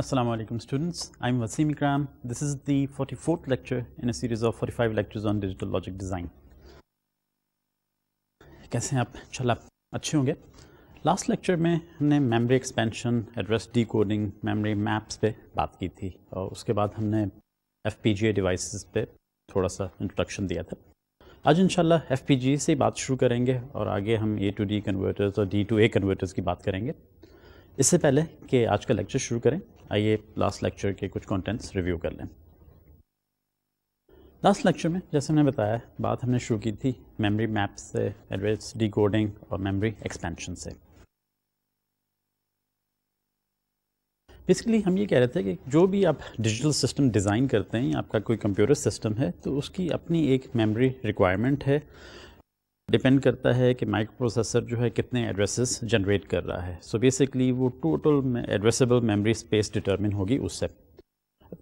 Assalamu alaikum students, I'm Wasim Ikram. This is the 44th lecture in a series of 45 lectures on digital logic design. कैसे हैं आप चल अच्छे होंगे last lecture में हमने memory expansion address decoding memory maps पे बात की थी और उसके बाद हमने एफ पी जी डिवाइसेस पे थोड़ा सा इंट्रोडक्शन दिया था आज इंशाल्लाह एफ पी जी से बात शुरू करेंगे और आगे हम ए टू डी कन्वर्टर्स और डी टू ए कन्वर्टर्स की बात करेंगे इससे पहले कि आज का लेक्चर शुरू करें आइए लास्ट लेक्चर के कुछ कंटेंट्स रिव्यू कर लें लास्ट लेक्चर में जैसे हमने बताया बात हमने शुरू की थी मेमोरी मैप से एडवेंस डिकोडिंग और मेमोरी एक्सपेंशन से बेसिकली हम ये कह रहे थे कि जो भी आप डिजिटल सिस्टम डिज़ाइन करते हैं आपका कोई कंप्यूटर सिस्टम है तो उसकी अपनी एक मेमोरी रिक्वायरमेंट है डिपेंड करता है कि माइक्रोप्रोसेसर जो है कितने एड्रेसेस जनरेट कर रहा है सो so बेसिकली वो total addressable memory space determine होगी उससे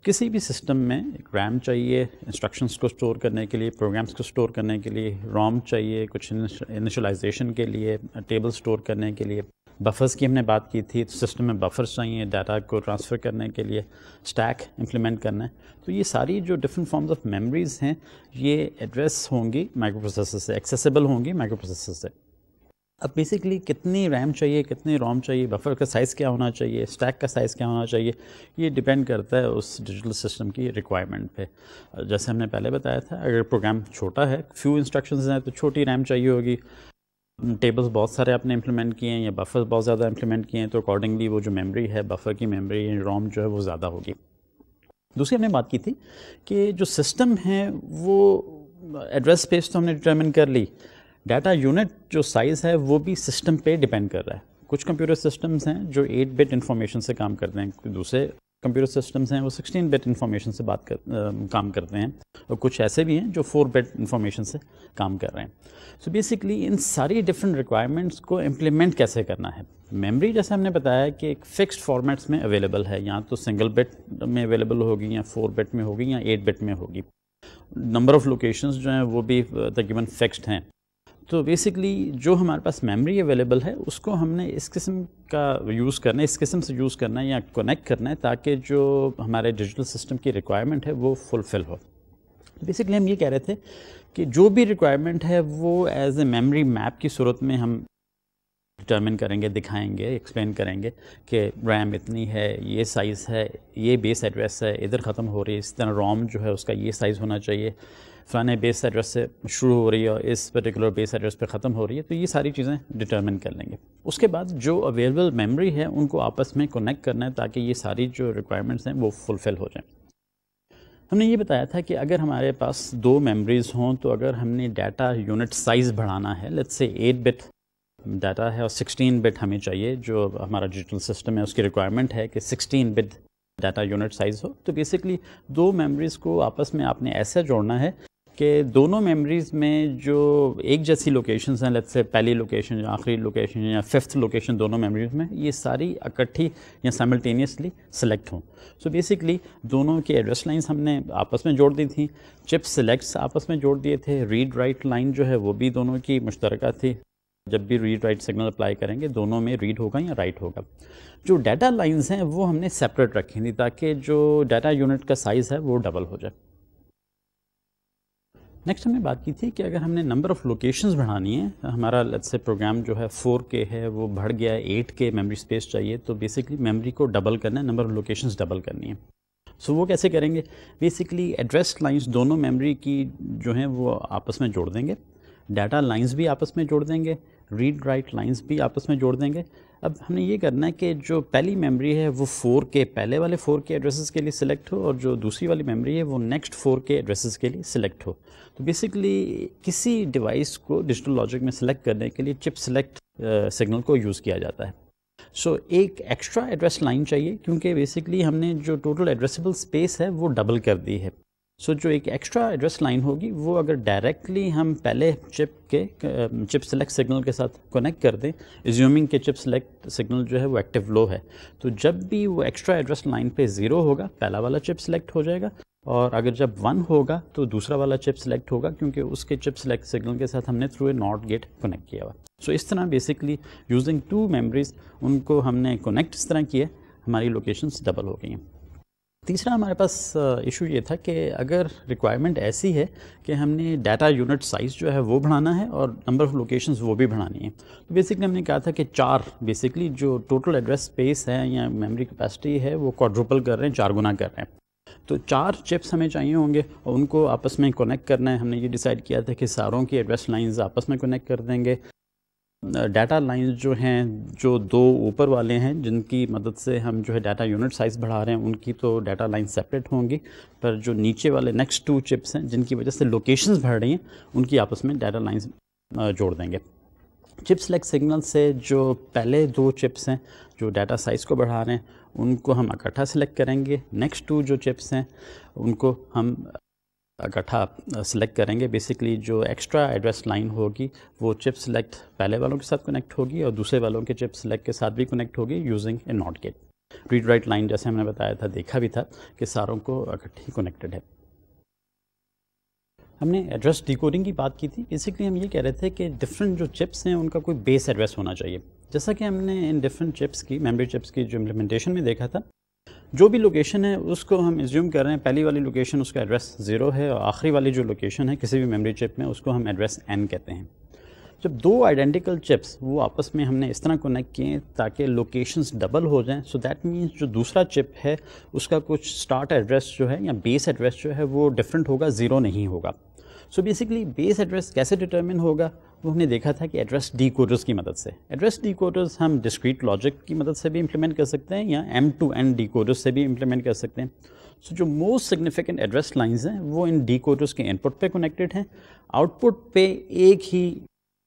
किसी भी सिस्टम में एक रैम चाहिए इंस्ट्रक्शंस को स्टोर करने के लिए प्रोग्राम्स को स्टोर करने के लिए रोम चाहिए कुछ इनिशलाइजेशन के लिए टेबल स्टोर करने के लिए बफ़र्स की हमने बात की थी तो सिस्टम में बफ़र्स चाहिए डाटा को ट्रांसफ़र करने के लिए स्टैक इम्प्लीमेंट करना है तो ये सारी जो डिफरेंट फॉर्म्स ऑफ मेमोरीज़ हैं ये एड्रेस होंगी माइक्रो प्रोसेसर से एक्सेसिबल होंगी माइक्रो प्रोसेसर से अब बेसिकली कितनी रैम चाहिए कितनी रोम चाहिए बफर का साइज़ क्या होना चाहिए स्टैक का साइज़ क्या होना चाहिए ये डिपेंड करता है उस डिजिटल सिस्टम की रिक्वायरमेंट पे जैसे हमने पहले बताया था अगर प्रोग्राम छोटा है फ्यू इंस्ट्रक्शंस हैं तो छोटी रैम चाहिए होगी टेबल्स बहुत सारे आपने इम्प्लीमेंट किए हैं या बफर्स बहुत ज़्यादा इंप्लीमेंट किए हैं तो अकॉर्डिंगली वो जो मेमोरी है बफर की मेमोरी या रोम जो है वो ज़्यादा होगी दूसरी हमने बात की थी कि जो सिस्टम है वो एड्रेस स्पेस तो हमने डिटर्मिन कर ली डाटा यूनिट जो साइज़ है वो भी सिस्टम पे डिपेंड कर रहा है कुछ कंप्यूटर सिस्टम्स हैं जो 8 बिट इंफॉर्मेशन से काम करते हैं दूसरे कंप्यूटर सिस्टम्स हैं वो 16 बिट इंफॉर्मेशन से बात कर आ, काम करते हैं और कुछ ऐसे भी हैं जो 4 बिट इंफॉर्मेशन से काम कर रहे हैं सो so बेसिकली इन सारी डिफरेंट रिक्वायरमेंट्स को इम्प्लीमेंट कैसे करना है मेमोरी जैसे हमने बताया कि एक फिक्स्ड फॉर्मेट्स में अवेलेबल है या तो सिंगल बिट में अवेलेबल होगी या फोर बिट में होगी या एट बिट में होगी नंबर ऑफ़ लोकेशन जो हैं वो भी तकरीबन फिक्सड हैं तो बेसिकली जो हमारे पास मेमोरी अवेलेबल है उसको हमने इस किस्म का यूज़ करना है इस किस्म से यूज़ करना है या कनेक्ट करना है ताकि जो हमारे डिजिटल सिस्टम की रिक्वायरमेंट है वो फुलफ़िल हो बेसिकली हम ये कह रहे थे कि जो भी रिक्वायरमेंट है वो एज ए मेमोरी मैप की सूरत में हम डिटर्मिन करेंगे दिखाएंगे एक्सप्लेन करेंगे कि रैम इतनी है ये साइज़ है ये बेस एड्रेस है इधर ख़त्म हो रही है इस तरह रोम जो है उसका ये साइज़ होना चाहिए फ़लाने बेस एड्रेस से शुरू हो रही है और इस पर्टिकुलर बेस एड्रेस पे ख़त्म हो रही है तो ये सारी चीज़ें डिटर्मिन कर लेंगे उसके बाद जो अवेलेबल मेमोरी है उनको आपस में कनेक्ट करना है ताकि ये सारी जो रिक्वायरमेंट्स हैं वो फुलफ़िल हो जाएँ हमने ये बताया था कि अगर हमारे पास दो मेमरीज हों तो अगर हमने डाटा यूनिट साइज़ बढ़ाना है let's say eight bit data है और 16 बिट हमें चाहिए जो हमारा डिजिटल सिस्टम है उसकी रिक्वायरमेंट है कि 16 बिट डाटा यूनिट साइज़ हो तो बेसिकली दो मेमोरीज़ को आपस में आपने ऐसे जोड़ना है कि दोनों मेमोरीज़ में जो एक जैसी लोकेशंस हैं लेट्स से पहली लोकेशन या आखिरी लोकेशन या फिफ्थ लोकेशन दोनों मेमोरीज़ में ये सारी इकट्ठी या सैमल्टेनियसली सेलेक्ट हों सो बेसिकली दोनों के एड्रेस लाइंस हमने आपस में जोड़ दी थी चिप सेलेक्ट्स आपस में जोड़ दिए थे रीड राइट लाइन जो है वो भी दोनों की मुश्तरक थी जब भी रीड राइट सिग्नल अप्लाई करेंगे दोनों में रीड होगा या राइट होगा जो डाटा लाइंस हैं वो हमने सेपरेट रखी थी ताकि जो डाटा यूनिट का साइज़ है वो डबल हो जाए नेक्स्ट हमने बात की थी कि अगर हमने नंबर ऑफ़ लोकेशंस बढ़ानी है तो हमारा लेट्स से प्रोग्राम जो है फोर के है वो बढ़ गया है एट के मेमोरी स्पेस चाहिए तो बेसिकली मेमोरी को डबल करना है नंबर ऑफ़ लोकेशंस डबल करनी है सो so, वो कैसे करेंगे बेसिकली एड्रेस लाइंस दोनों मेमोरी की जो हैं वो आपस में जोड़ देंगे डाटा लाइंस भी आपस में जोड़ देंगे रीड राइट लाइंस भी आपस में जोड़ देंगे अब हमने ये करना है कि जो पहली मेमोरी है वो फोर के पहले वाले फोर के एड्रेसेस के लिए सिलेक्ट हो और जो दूसरी वाली मेमोरी है वो नेक्स्ट फोर के एड्रेसेस के लिए सिलेक्ट हो तो बेसिकली किसी डिवाइस को डिजिटल लॉजिक में सिलेक्ट करने के लिए चिप सिलेक्ट सिग्नल को यूज़ किया जाता है सो so, एक एक्स्ट्रा एड्रेस लाइन चाहिए क्योंकि बेसिकली हमने जो टोटल एड्रेसेबल स्पेस है वो डबल कर दी है सो जो एक एक्स्ट्रा एड्रेस लाइन होगी वो अगर डायरेक्टली हम पहले चिप के चिप सेलेक्ट सिग्नल के साथ कनेक्ट कर दें एज्यूमिंग के चिप सेलेक्ट सिग्नल जो है वो एक्टिव लो है तो जब भी वो एक्स्ट्रा एड्रेस लाइन पे ज़ीरो होगा पहला वाला चिप सेलेक्ट हो जाएगा और अगर जब वन होगा तो दूसरा वाला चिप सेलेक्ट होगा क्योंकि उसके चिप सेलेक्ट सिग्नल के साथ हमने through a NOT gate connect किया हुआ सो so, इस तरह बेसिकली यूजिंग टू मेमरीज उनको हमने कनेक्ट इस तरह किया हमारी लोकेशंस डबल हो गई हैं तीसरा हमारे पास इशू ये था कि अगर रिक्वायरमेंट ऐसी है कि हमने डाटा यूनिट साइज़ जो है वो बढ़ाना है और नंबर ऑफ़ लोकेशंस वो भी बढ़ानी है तो बेसिकली हमने कहा था कि चार बेसिकली जो टोटल एड्रेस स्पेस है या मेमोरी कैपेसिटी है वो क्वाड्रुपल कर रहे हैं चार गुना कर रहे हैं तो चार चिप्स हमें चाहिए होंगे और उनको आपस में कनेक्ट करना है हमने ये डिसाइड किया था कि सारों की एड्रेस लाइन्स आपस में कनेक्ट कर देंगे डाटा लाइंस जो हैं जो दो ऊपर वाले हैं जिनकी मदद से हम जो है डाटा यूनिट साइज़ बढ़ा रहे हैं उनकी तो डाटा लाइन सेपरेट होंगी पर जो नीचे वाले नेक्स्ट टू चिप्स हैं जिनकी वजह से लोकेशंस बढ़ रही हैं उनकी आपस में डाटा लाइंस जोड़ देंगे चिप्स लेक सिग्नल से जो पहले दो चिप्स हैं जो डाटा साइज़ को बढ़ा रहे हैं उनको हम इकट्ठा सेलेक्ट करेंगे नेक्स्ट टू जो चिप्स हैं उनको हम गठा सेलेक्ट करेंगे बेसिकली जो एक्स्ट्रा एड्रेस लाइन होगी वो चिप सेलेक्ट पहले वालों के साथ कनेक्ट होगी और दूसरे वालों के चिप सेलेक्ट के साथ भी कनेक्ट होगी using a NOT gate read write line जैसे हमने बताया था देखा भी था कि सारों को इकट्ठी कनेक्टेड है हमने एड्रेस डिकोडिंग की बात की थी बेसिकली हम ये कह रहे थे कि डिफरेंट जो चिप्स हैं उनका कोई बेस एड्रेस होना चाहिए जैसा कि हमने इन डिफरेंट चिप्स की मेमोरी चिप्स की जो इम्प्लीमेंटेशन में देखा था जो भी लोकेशन है उसको हम एज्यूम कर रहे हैं पहली वाली लोकेशन उसका एड्रेस ज़ीरो है और आखिरी वाली जो लोकेशन है किसी भी मेमोरी चिप में उसको हम एड्रेस एन कहते हैं जब दो आइडेंटिकल चिप्स वो आपस में हमने इस तरह कनेक्ट किए ताकि लोकेशंस डबल हो जाएं सो दैट मींस जो दूसरा चिप है उसका कुछ स्टार्ट एड्रेस जो है या बेस एड्रेस जो है वो डिफरेंट होगा ज़ीरो नहीं होगा सो बेसिकली बेस एड्रेस कैसे डिटर्मिन होगा वो हमने देखा था कि एड्रेस डी कोडर्स की मदद से एड्रेस डी कोडर्स हम डिस्क्रीट लॉजिक की मदद से भी इम्प्लीमेंट कर सकते हैं या M to N decoders से भी इम्प्लीमेंट कर सकते हैं सो so, जो मोस्ट सिग्निफिकेंट एड्रेस लाइंस हैं वो इन डी कोडर्स के इनपुट पे कनेक्टेड हैं आउटपुट पे एक ही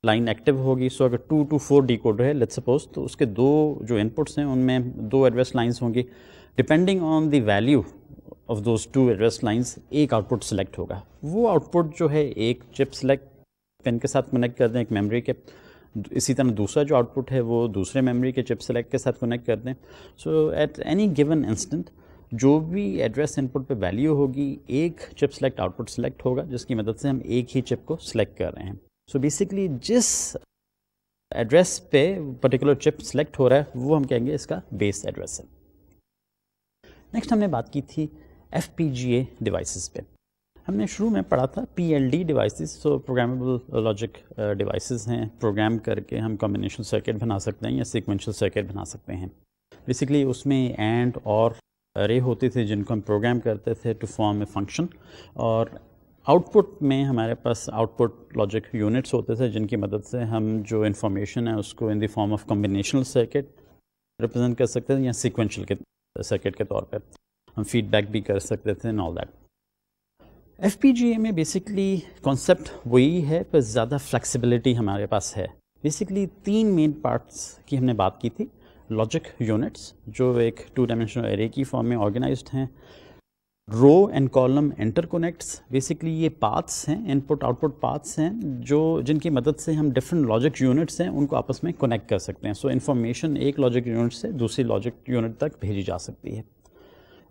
लाइन एक्टिव होगी सो so, अगर two to four decoder है लेट सपोज तो उसके दो जो इनपुट्स हैं उनमें दो एड्रेस लाइन्स होंगी depending on the value of those two address lines एक आउटपुट सेलेक्ट होगा वो आउटपुट जो है एक चिप सेलेक्ट पेन के साथ कनेक्ट कर दें एक मेमोरी के इसी तरह दूसरा जो आउटपुट है वो दूसरे मेमोरी के चिप सेलेक्ट के साथ कनेक्ट कर दें so at any given instant जो भी एड्रेस इनपुट पे वैल्यू होगी एक चिप सेलेक्ट आउटपुट सेलेक्ट होगा जिसकी मदद से हम एक ही चिप को सिलेक्ट कर रहे हैं सो so बेसिकली जिस एड्रेस पे पर्टिकुलर चिप सेलेक्ट हो रहा है वो हम कहेंगे इसका बेस एड्रेस है नेक्स्ट हमने बात की थी एफ डिवाइसेस पे हमने शुरू में पढ़ा था P L D devices so programmable logic devices हैं प्रोग्राम करके हम कॉम्बिनेशन सर्किट बना सकते हैं या सिक्वेंशल सर्किट बना सकते हैं बेसिकली उसमें एंड और रे होते थे जिनको हम प्रोग्राम करते थे टू फॉर्म ए फंक्शन और आउटपुट में हमारे पास आउटपुट लॉजिक यूनिट्स होते थे जिनकी मदद से हम जो इन्फॉर्मेशन है उसको in the form of combinational circuit represent कर सकते थे या सिक्वेंशल के सर्किट के तौर पर हम फीडबैक भी कर सकते थे एंड ऑल दैट एफ में बेसिकली कॉन्सेप्ट वही है पर ज़्यादा फ्लैक्सीबिलिटी हमारे पास है बेसिकली तीन मेन पार्ट्स की हमने बात की थी लॉजिक यूनिट्स जो एक टू डायमेंशनल एरे की फॉर्म में ऑर्गेनाइज हैं row and column interconnects basically ये पाथ्स हैं इनपुट आउटपुट पाथ्स हैं जो जिनकी मदद से हम डिफरेंट लॉजिक यूनिट्स हैं उनको आपस में कनेक्ट कर सकते हैं सो so, इन्फॉर्मेशन एक लॉजिक यूनिट से दूसरी लॉजिक यूनिट तक भेजी जा सकती है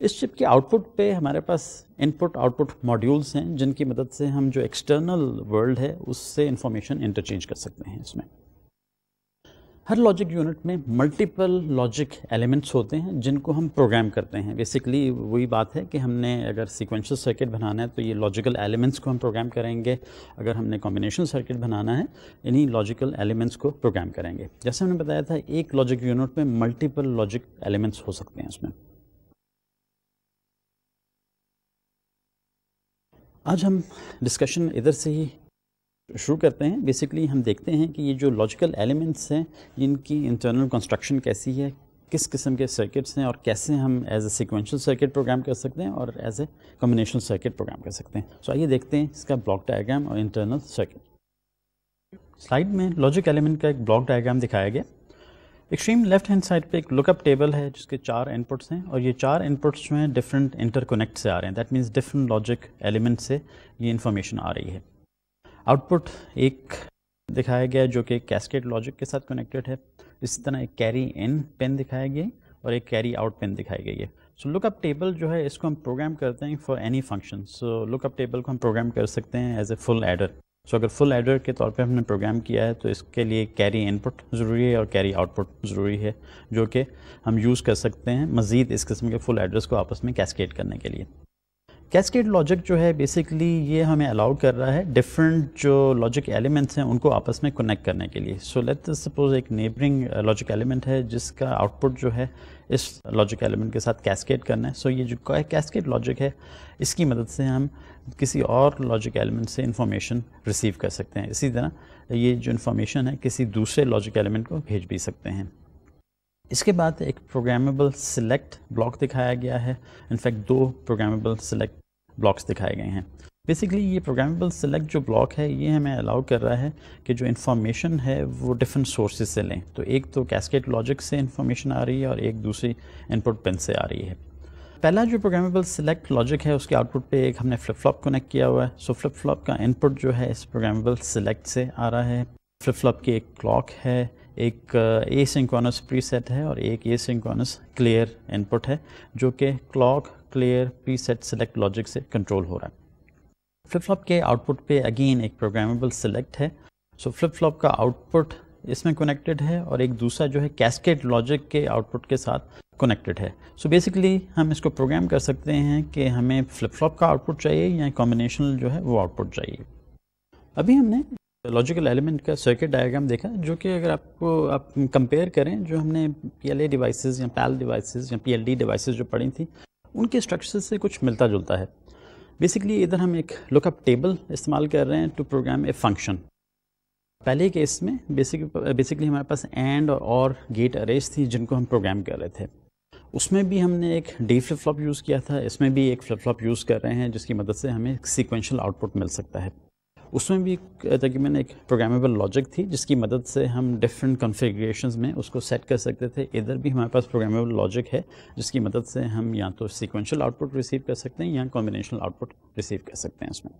इस चिप के आउटपुट पे हमारे पास इनपुट आउटपुट मॉड्यूल्स हैं जिनकी मदद से हम जो एक्सटर्नल वर्ल्ड है उससे इंफॉर्मेशन इंटरचेंज कर सकते हैं इसमें हर लॉजिक यूनिट में मल्टीपल लॉजिक एलिमेंट्स होते हैं जिनको हम प्रोग्राम करते हैं बेसिकली वही बात है कि हमने अगर सिक्वेंशल सर्किट बनाना है तो ये लॉजिकल एलिमेंट्स को हम प्रोग्राम करेंगे अगर हमने कॉम्बिनेशन सर्किट बनाना है इन्हीं लॉजिकल एलिमेंट्स को प्रोग्राम करेंगे जैसे हमने बताया था एक लॉजिक यूनिट में मल्टीपल लॉजिक एलिमेंट्स हो सकते हैं उसमें आज हम डिस्कशन इधर से ही शुरू करते हैं बेसिकली हम देखते हैं कि ये जो लॉजिकल एलिमेंट्स हैं इनकी इंटरनल कंस्ट्रक्शन कैसी है किस किस्म के सर्किट्स हैं और कैसे हम as a sequential circuit program कर सकते हैं और as a combinational circuit program कर सकते हैं सो so, आइए देखते हैं इसका ब्लॉक डायग्राम और इंटरनल सर्किट स्लाइड में लॉजिक एलिमेंट का एक ब्लॉक डायग्राम दिखाया गया एक्सट्रीम लेफ्ट हैंड साइड पे एक लुकअप टेबल है जिसके चार इनपुट्स हैं और ये चार इनपुट्स जो हैं डिफरेंट इंटरकोनेक्ट से आ रहे हैं that means different logic element से ये इन्फॉर्मेशन आ रही है आउटपुट एक दिखाया गया जो कि कैस्केट लॉजिक के साथ कनेक्टेड है इसी तरह एक कैरी इन पेन दिखाया गया और एक कैरी आउट पेन दिखाई गई है सो लुकअप टेबल जो है इसको हम प्रोग्राम करते हैं for any function so lookup table को हम प्रोग्राम कर सकते हैं as a full adder so so, अगर फुल एडर के तौर पे हमने प्रोग्राम किया है तो इसके लिए कैरी इनपुट ज़रूरी है और कैरी आउटपुट ज़रूरी है जो कि हम यूज़ कर सकते हैं मज़ीद इस किस्म के फुल एड्रेस को आपस में कैसकेट करने के लिए कैस्केड लॉजिक जो है बेसिकली ये हमें अलाउ कर रहा है डिफरेंट जो लॉजिक एलिमेंट्स हैं उनको आपस में कनेक्ट करने के लिए सो लेट सपोज एक नेबरिंग लॉजिक एलिमेंट है जिसका आउटपुट जो है इस लॉजिक एलिमेंट के साथ कैस्केड करना है सो so, ये जो कैस्केड लॉजिक है इसकी मदद से हम किसी और लॉजिक एलिमेंट से इंफॉर्मेशन रिसीव कर सकते हैं इसी तरह ये जो इन्फॉर्मेशन है किसी दूसरे लॉजिक एलिमेंट को भेज भी सकते हैं इसके बाद एक प्रोग्रामेबल सिलेक्ट ब्लॉक दिखाया गया है इनफैक्ट दो प्रोग्रामेबल सिलेक्ट ब्लॉक्स दिखाए गए हैं बेसिकली ये प्रोग्रामेबल सेलेक्ट जो ब्लॉक है ये हमें अलाउ कर रहा है कि जो इन्फॉर्मेशन है वो डिफरेंट सोर्सेज से लें तो एक तो कैस्केट लॉजिक से इन्फॉर्मेशन आ रही है और एक दूसरी इनपुट पिन से आ रही है पहला जो प्रोग्रामेबल सिलेक्ट लॉजिक है उसके आउटपुट पे एक हमने फ्लिप फ्लॉप कनेक्ट किया हुआ है सो फ्लिप फ्लॉप का इनपुट जो है इस प्रोग्रामेबल सिलेक्ट से आ रहा है फ्लिप फ्लॉप की एक क्लॉक है एक ए सिंक्रोनस प्रीसेट है और एक ए सिंक्रोनस क्लियर इनपुट है जो कि clock clear preset select logic से कंट्रोल हो रहा है फ्लिप फ्लॉप के आउटपुट पे अगेन एक प्रोग्रामेबल सेलेक्ट है सो फ्लिप फ्लॉप का आउटपुट इसमें कनेक्टेड है और एक दूसरा जो है कैस्केट लॉजिक के आउटपुट के साथ कनेक्टेड है सो so बेसिकली हम इसको प्रोग्राम कर सकते हैं कि हमें फ्लिप फ्लॉप का आउटपुट चाहिए या कॉम्बिनेशनल जो है वो आउटपुट चाहिए अभी हमने लॉजिकल एलिमेंट का सर्किट डायग्राम देखा जो कि अगर आपको आप कंपेयर करें जो हमने पी एल ए डिवाइसेज या पैल डिवाइसेज या पी एल डी डिवाइसेज जो पढ़ी थी उनके स्ट्रक्चर से कुछ मिलता जुलता है बेसिकली इधर हम एक लुकअप टेबल इस्तेमाल कर रहे हैं टू प्रोग्राम ए फंक्शन पहले केस में बेसिक बेसिकली हमारे पास एंड और गेट अरेज थी जिनको हम प्रोग्राम कर रहे थे उसमें भी हमने एक डी फ्लिप फ्लॉप यूज़ किया था इसमें भी एक फ्लिप फ्लॉप यूज़ कर रहे हैं जिसकी मदद से हमें सीक्वेंशियल आउटपुट मिल सकता है उसमें भी तकरीबन एक प्रोग्रामेबल लॉजिक थी जिसकी मदद से हम डिफरेंट कॉन्फ़िगरेशन में उसको सेट कर सकते थे इधर भी हमारे पास प्रोग्रामेबल लॉजिक है जिसकी मदद से हम या तो सिक्वेंशल आउटपुट रिसीव कर सकते हैं या कॉम्बिनेशनल आउटपुट रिसीव कर सकते हैं इसमें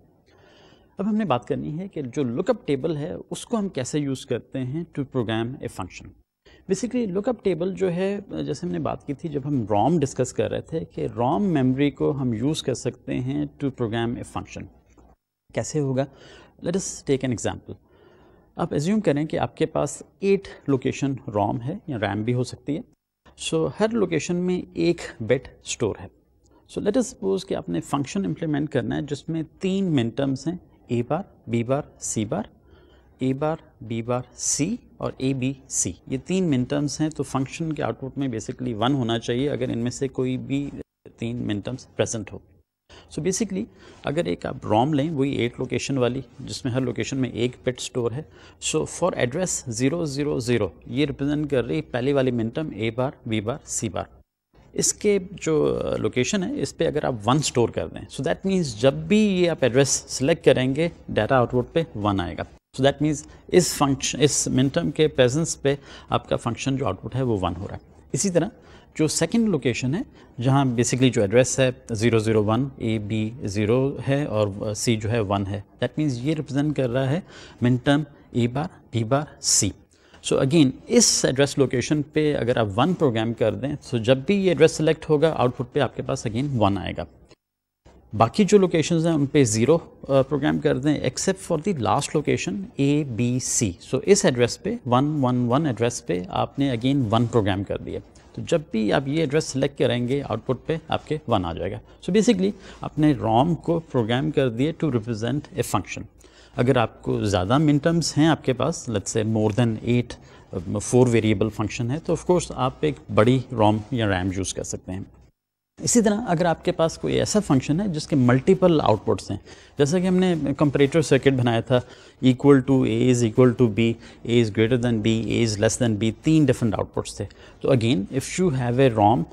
अब हमने बात करनी है कि जो लुकअप टेबल है उसको हम कैसे यूज़ करते हैं to program a function basically lookup table जो है जैसे हमने बात की थी जब हम रॉम डिस्कस कर रहे थे कि रॉम मेमोरी को हम यूज़ कर सकते हैं टू प्रोग्राम ए फंक्शन कैसे होगा let us take an example आप एज्यूम करें कि आपके पास एट लोकेशन रॉम है या रैम भी हो सकती है सो so, हर लोकेशन में एक बेट स्टोर है सो लेट अस सपोज कि आपने फंक्शन इम्प्लीमेंट करना है जिसमें तीन मिनटम्स टर्म्स हैं A bar B bar C bar A bar B bar सी और ए बी सी ये तीन मिनटम्स टर्म्स हैं तो फंक्शन के आउटपुट में बेसिकली वन होना चाहिए अगर इनमें से कोई भी तीन मिनटम्स टर्म्स प्रेजेंट हो सो so बेसिकली अगर एक आप रॉम लें वही एट लोकेशन वाली जिसमें हर लोकेशन में एक पेट स्टोर है so for address zero zero zero ये रिप्रेजेंट कर रही पहली वाली मिनटम ए बार बी बार सी बार इसके जो लोकेशन है इस पर अगर आप वन स्टोर कर दें सो दैट मीन्स जब भी ये आप एड्रेस सेलेक्ट करेंगे डाटा आउटपुट पे वन आएगा सो दैट मीन्स इस फंक्शन इस मिनटम के प्रेजेंस पे आपका फंक्शन जो आउटपुट है वो वन हो रहा है इसी तरह जो सेकंड लोकेशन है जहाँ बेसिकली जो एड्रेस है zero zero one A B zero है और सी uh, जो है वन है दैट मीन्स ये रिप्रेजेंट कर रहा है min term A bar B bar C so again इस एड्रेस लोकेशन पे अगर आप वन प्रोग्राम कर दें तो so जब भी ये एड्रेस सेलेक्ट होगा आउटपुट पे आपके पास अगेन वन आएगा बाकी जो लोकेशंस हैं उन पे ज़ीरो प्रोग्राम uh, कर दें except for the last location A B C so इस एड्रेस पे वन वन वन एड्रेस पे आपने अगेन वन प्रोग्राम कर दिया तो जब भी आप ये एड्रेस सेलेक्ट करेंगे आउटपुट पे आपके वन आ जाएगा सो बेसिकली आपने रॉम को प्रोग्राम कर दिए टू रिप्रेजेंट ए फंक्शन अगर आपको ज़्यादा मिन टर्म्स हैं आपके पास let's say more than eight four variable function है तो ऑफ़कोर्स आप एक बड़ी रॉम या रैम यूज़ कर सकते हैं इसी तरह अगर आपके पास कोई ऐसा फंक्शन है जिसके मल्टीपल आउटपुट्स हैं जैसा कि हमने कंपरेटर सर्किट बनाया था equal to A is equal to B A is greater than B A is less than B तीन डिफरेंट आउटपुट्स थे तो again if you have a ROM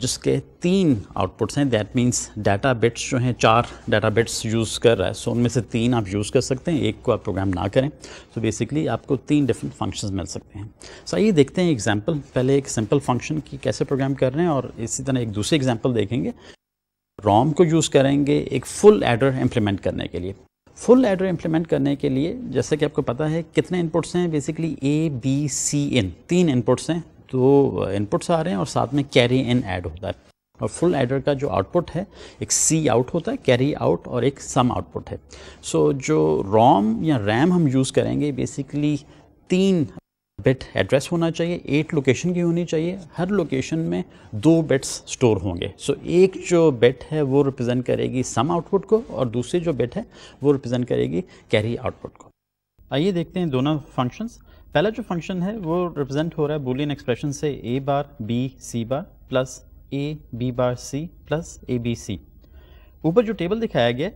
जिसके तीन आउटपुट्स हैं दैट मीन्स डाटा बिट्स जो हैं चार डाटा बिट्स यूज़ कर रहा है सो उनमें से तीन आप यूज़ कर सकते हैं एक को आप प्रोग्राम ना करें तो so, बेसिकली आपको तीन डिफरेंट फंक्शंस मिल सकते हैं सो so, आइए देखते हैं एग्जांपल पहले एक सिंपल फंक्शन की कैसे प्रोग्राम कर रहे हैं और इसी तरह एक दूसरे एग्जाम्पल देखेंगे रॉम को यूज़ करेंगे एक फुल एडर इम्प्लीमेंट करने के लिए फुल एडर इम्प्लीमेंट करने के लिए जैसे कि आपको पता है कितने इनपुट्स हैं बेसिकली ए बी सी इन तीन इनपुट्स हैं दो तो, इनपुट्स आ रहे हैं और साथ में कैरी इन ऐड होता है और फुल एडर का जो आउटपुट है एक सी आउट होता है कैरी आउट और एक सम आउटपुट है सो so, जो रोम या रैम हम यूज़ करेंगे बेसिकली तीन बिट एड्रेस होना चाहिए एट लोकेशन की होनी चाहिए हर लोकेशन में दो बिट्स स्टोर होंगे सो so, एक जो बिट है वो रिप्रेजेंट करेगी सम आउटपुट को और दूसरी जो बिट है वो रिप्रेजेंट करेगी कैरी आउटपुट को आइए देखते हैं दोनों फंक्शंस पहला जो फंक्शन है वो रिप्रेजेंट हो रहा है बुलियन एक्सप्रेशन से A bar B C bar plus A B bar C plus A B C ऊपर जो टेबल दिखाया गया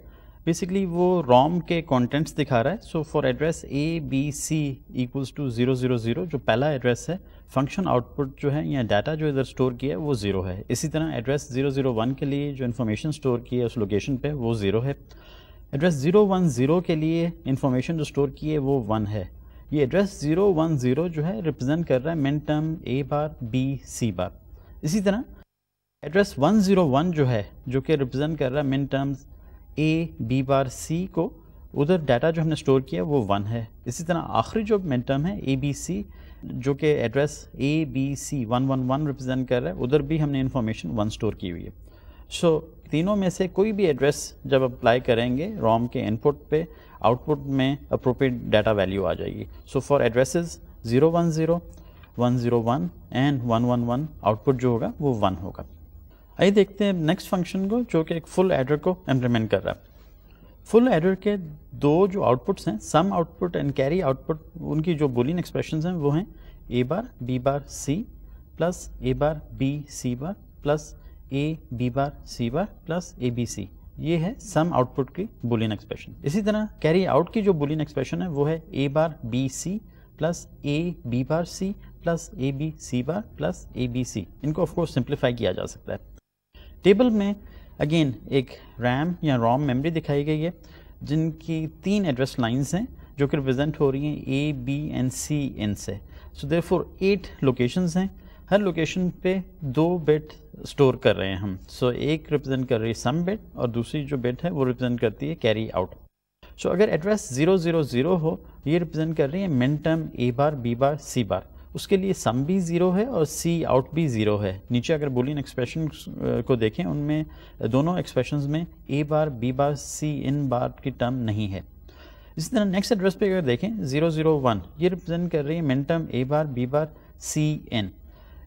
बेसिकली वो रॉम के कंटेंट्स दिखा रहा है so for address A B C equals to zero zero zero जो पहला एड्रेस है फंक्शन आउटपुट जो है या डाटा जो इधर स्टोर किया है वो ज़ीरो है इसी तरह एड्रेस ज़ीरो ज़ीरो वन के लिए जो इन्फॉर्मेशन स्टोर की है उस लोकेशन पे वो ज़ीरो है एड्रेस ज़ीरो वन ज़ीरो के लिए इन्फॉर्मेशन जो स्टोर की है वो वन है ये एड्रेस ज़ीरो वन ज़ीरो जो है रिप्रेजेंट कर रहा है min term A bar B C bar इसी तरह एड्रेस वन ज़ीरो वन जो है जो कि रिप्रेजेंट कर रहा है मिन टर्म्स ए बी बार सी को उधर डाटा जो हमने स्टोर किया वो वन है इसी तरह आखिरी जो मेन टर्म है ए बी सी जो कि address A B C one one one represent कर रहा है उधर भी हमने इन्फॉर्मेशन वन स्टोर की हुई है सो so, तीनों में से कोई भी एड्रेस जब अप्लाई करेंगे रॉम के इनपुट पे आउटपुट में अप्रोप्रिएट डाटा वैल्यू आ जाएगी so for addresses zero one zero one zero one and one one one output जो होगा वो वन होगा आइए देखते हैं नेक्स्ट फंक्शन को जो कि एक फुल एडर को इम्प्लीमेंट कर रहा है फुल एडर के दो जो आउटपुट्स हैं sum output and carry output उनकी जो बुलियन एक्सप्रेशन हैं वो हैं A bar B bar C plus A bar B C bar plus A B bar C bar plus A B C ये है सम आउटपुट की boolean expression इसी तरह कैरी आउट की जो बुलियन एक्सप्रेशन है वो है A bar B C plus A B bar C plus A B C bar plus A B C इनको ऑफकोर्स सिंप्लीफाई किया जा सकता है टेबल में अगेन एक रैम या रॉम मेमोरी दिखाई गई है जिनकी तीन एड्रेस लाइंस हैं जो कि रिप्रेजेंट हो रही हैं ए बी एंड सी इन से so there four eight locations हैं हर लोकेशन पे दो बिट स्टोर कर रहे हैं हम सो so, एक रिप्रेजेंट कर रही है सम बिट और दूसरी जो बिट है वो रिप्रेजेंट करती है कैरी आउट सो अगर एड्रेस जीरो जीरो जीरो हो ये रिप्रेजेंट कर रही है min term A bar B bar C बार उसके लिए सम भी ज़ीरो है और सी आउट भी ज़ीरो है नीचे अगर बोलिन एक्सप्रेशन को देखें उनमें दोनों एक्सप्रेशन में ए बार बी बार सी इन बार की टर्म नहीं है इसी तरह नेक्स्ट एड्रेस पे अगर देखें जीरो जीरो वन ये रिप्रेजेंट कर रही है min term A bar B bar C and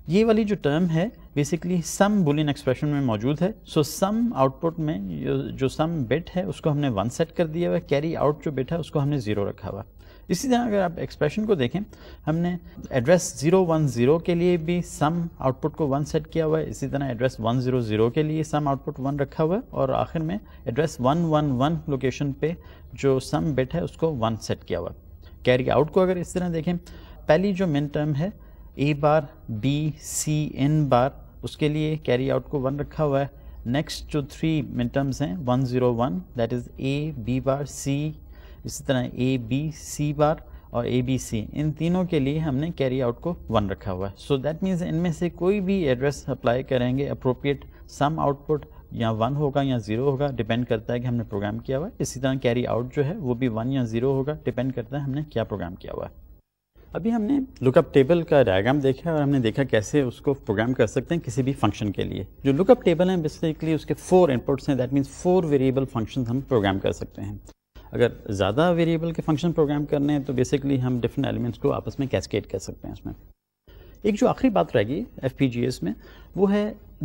ये वाली जो टर्म है बेसिकली सम बुलियन एक्सप्रेशन में मौजूद है सो सम आउटपुट में जो सम बिट है उसको हमने वन सेट कर दिया हुआ है कैरी आउट जो बिट है उसको हमने ज़ीरो रखा हुआ इसी तरह अगर आप एक्सप्रेशन को देखें हमने एड्रेस ज़ीरो वन ज़ीरो के लिए भी सम आउटपुट को वन सेट किया हुआ है इसी तरह एड्रेस वन ज़ीरो ज़ीरो के लिए सम आउटपुट वन रखा हुआ है और आखिर में address one one one location पे जो सम बिट है उसको वन सेट किया हुआ है कैरी आउट को अगर इस तरह देखें पहली जो मेन टर्म है A bar B C N बार उसके लिए कैरी आउट को वन रखा हुआ है नेक्स्ट जो थ्री मिड टर्म्स हैं one zero one that is A B bar C इसी तरह ए बी सी बार और ए बी सी इन तीनों के लिए हमने कैरी आउट को वन रखा हुआ है सो दैट मीन्स इनमें से कोई भी एड्रेस अप्लाई करेंगे अप्रोप्रिएट सम आउटपुट या वन होगा या ज़ीरो होगा डिपेंड करता है कि हमने प्रोग्राम किया हुआ है इसी तरह कैरी आउट जो है वो भी वन या ज़ीरो होगा डिपेंड करता है हमने क्या प्रोग्राम किया हुआ है अभी हमने लुकअप टेबल का डायग्राम देखा है और हमने देखा कैसे उसको प्रोग्राम कर सकते हैं किसी भी फंक्शन के लिए जो लुकअप टेबल है बेसिकली उसके फोर इनपुट्स हैं that means four variable function हम प्रोग्राम कर सकते हैं अगर ज़्यादा वेरिएबल के फंक्शन प्रोग्राम करने हैं तो बेसिकली हम डिफरेंट एलिमेंट्स को आपस में कैसकेट कर सकते हैं उसमें एक जो आखिरी बात रहेगी एफ में वो है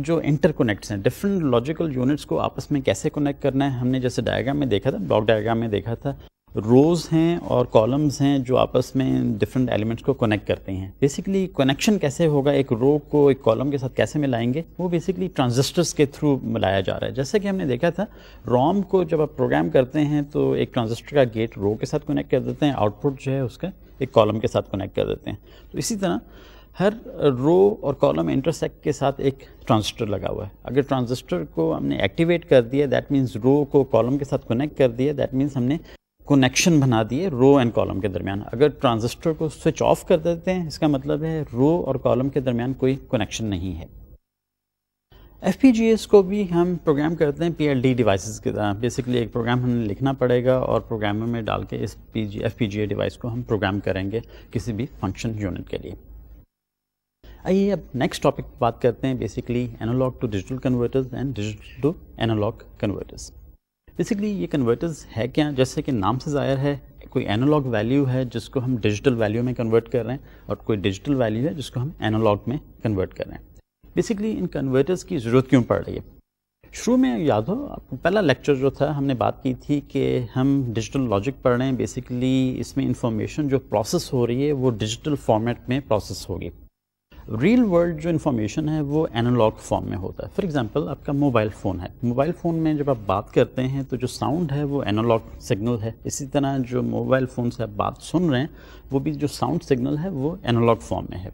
जो इंटरकोनेक्ट्स हैं डिफरेंट लॉजिकल यूनिट्स को आपस में कैसे कनेक्ट करना है हमने जैसे डायग्राम में देखा था ब्लॉक डायग्राम में देखा था रोज़ हैं और कॉलम्स हैं जो आपस में डिफरेंट एलिमेंट्स को कनेक्ट करते हैं बेसिकली कनेक्शन कैसे होगा एक रो को एक कॉलम के साथ कैसे मिलाएंगे वो बेसिकली ट्रांजिस्टर्स के थ्रू मिलाया जा रहा है जैसे कि हमने देखा था रॉम को जब आप प्रोग्राम करते हैं तो एक ट्रांजिस्टर का गेट रो के साथ कनेक्ट कर देते हैं आउटपुट जो है उसका एक कॉलम के साथ कनेक्ट कर देते हैं तो इसी तरह हर रो और कॉलम इंटरसेक्ट के साथ एक ट्रांजिस्टर लगा हुआ है अगर ट्रांजिस्टर को हमने एक्टिवेट कर दिया दैट मीन्स रो को कॉलम के साथ कनेक्ट कर दिया दैट मीन्स हमने कनेक्शन बना दिए रो एंड कॉलम के दरमियान अगर ट्रांजिस्टर को स्विच ऑफ कर देते हैं इसका मतलब है रो और कॉलम के दरमियान कोई कनेक्शन नहीं है एफ को भी हम प्रोग्राम करते हैं पी एल डी डिवाइस के तरह बेसिकली एक प्रोग्राम हमें लिखना पड़ेगा और प्रोग्राम में डाल के इस P G F P G A device को हम प्रोग्राम करेंगे किसी भी फंक्शन यूनिट के लिए आइए अब नेक्स्ट टॉपिक बात करते हैं basically analog to digital converters and digital to analog converters basically ये कन्वर्टर्स है क्या जैसे कि नाम से ज़ाहिर है कोई एनालॉग वैल्यू है जिसको हम डिजिटल वैल्यू में कन्वर्ट कर रहे हैं और कोई डिजिटल वैल्यू है जिसको हम एनालॉग में कन्वर्ट कर रहे हैं बेसिकली इन कन्वर्टर्स की ज़रूरत क्यों पड़ रही है शुरू में याद हो पहला लेक्चर जो था हमने बात की थी कि हम डिजिटल लॉजिक पढ़ रहे हैं बेसिकली इसमें इंफॉर्मेशन जो प्रोसेस हो रही है वो डिजिटल फॉर्मेट में प्रोसेस होगी रियल वर्ल्ड जो इन्फॉर्मेशन है वो एनालॉग फॉर्म में होता है फॉर एग्जांपल आपका मोबाइल फ़ोन है मोबाइल फ़ोन में जब आप बात करते हैं तो जो साउंड है वो एनालॉग सिग्नल है इसी तरह जो मोबाइल फ़ोन से आप बात सुन रहे हैं वो भी जो साउंड सिग्नल है वो एनालॉग फॉर्म में है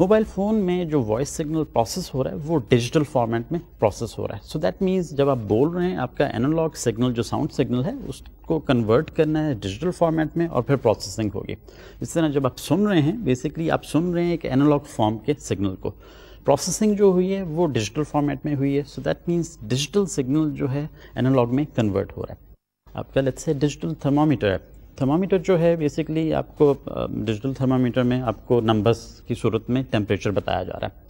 मोबाइल फ़ोन में जो वॉइस सिग्नल प्रोसेस हो रहा है वो डिजिटल फॉर्मेट में प्रोसेस हो रहा है सो दैट मीन्स जब आप बोल रहे हैं आपका एनालॉग सिग्नल जो साउंड सिग्नल है उसको कन्वर्ट करना है डिजिटल फॉर्मेट में और फिर प्रोसेसिंग होगी इस तरह जब आप सुन रहे हैं बेसिकली आप सुन रहे हैं एक एनालॉग फॉर्म के सिग्नल को प्रोसेसिंग जो हुई है वो डिजिटल फॉर्मेट में हुई है so that means digital signal जो है एनालॉग में कन्वर्ट हो रहा है आपका लेट्स से डिजिटल थर्मामीटर है थर्मामीटर जो है बेसिकली आपको डिजिटल थर्मामीटर में आपको नंबर्स की सूरत में टेम्परेचर बताया जा रहा है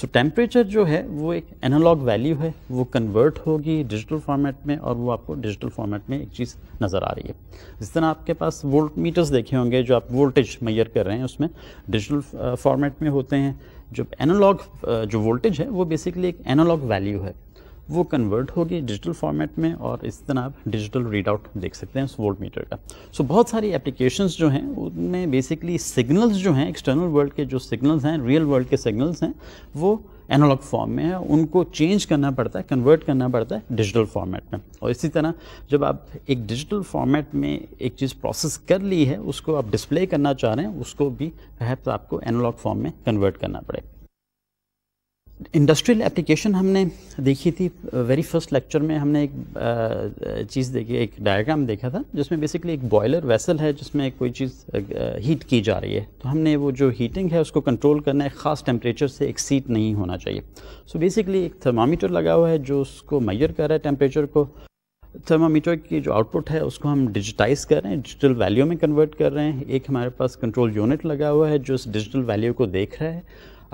सो so, टेम्परेचर जो है वो एक एनालॉग वैल्यू है वो कन्वर्ट होगी डिजिटल फॉर्मेट में और वो आपको डिजिटल फॉर्मेट में एक चीज़ नज़र आ रही है जिस तरह आपके पास वोल्ट मीटर्स देखे होंगे जो आप वोल्टेज मैयर कर रहे हैं उसमें डिजिटल फॉर्मेट में होते हैं जो एनालॉग जो वोल्टेज है वो बेसिकली एक एनालॉग वैल्यू है वो कन्वर्ट होगी डिजिटल फॉर्मेट में और इस तरह आप डिजिटल रीड आउट देख सकते हैं उस वोल्ट मीटर का सो so, बहुत सारी एप्लीकेशंस जो हैं उनमें बेसिकली सिग्नल्स जो हैं एक्सटर्नल वर्ल्ड के जो सिग्नल्स हैं रियल वर्ल्ड के सिग्नल्स हैं वो एनालॉग फॉर्म में है उनको चेंज करना पड़ता है कन्वर्ट करना पड़ता है डिजिटल फॉर्मेट में और इसी तरह जब आप एक डिजिटल फॉर्मेट में एक चीज़ प्रोसेस कर ली है उसको आप डिस्प्ले करना चाह रहे हैं उसको भी तो आपको एनालॉग फॉर्म में कन्वर्ट करना पड़ेगा इंडस्ट्रियल एप्लीकेशन हमने देखी थी वेरी फर्स्ट लेक्चर में हमने एक चीज़ देखी एक डायग्राम देखा था जिसमें बेसिकली एक बॉयलर वेसल है जिसमें कोई चीज़ हीट की जा रही है तो हमने वो जो हीटिंग है उसको कंट्रोल करना है ख़ास टेम्परेचर से सीट नहीं होना चाहिए सो so बेसिकली एक थर्मामीटर लगा हुआ है जो उसको मैयर कर रहा है टेम्परेचर को थर्मामीटर की जो आउटपुट है उसको हम डिजिटाइज कर रहे हैं डिजिटल वैल्यू में कन्वर्ट कर रहे हैं एक हमारे पास कंट्रोल यूनिट लगा हुआ है जो इस डिजिटल वैल्यू को देख रहा है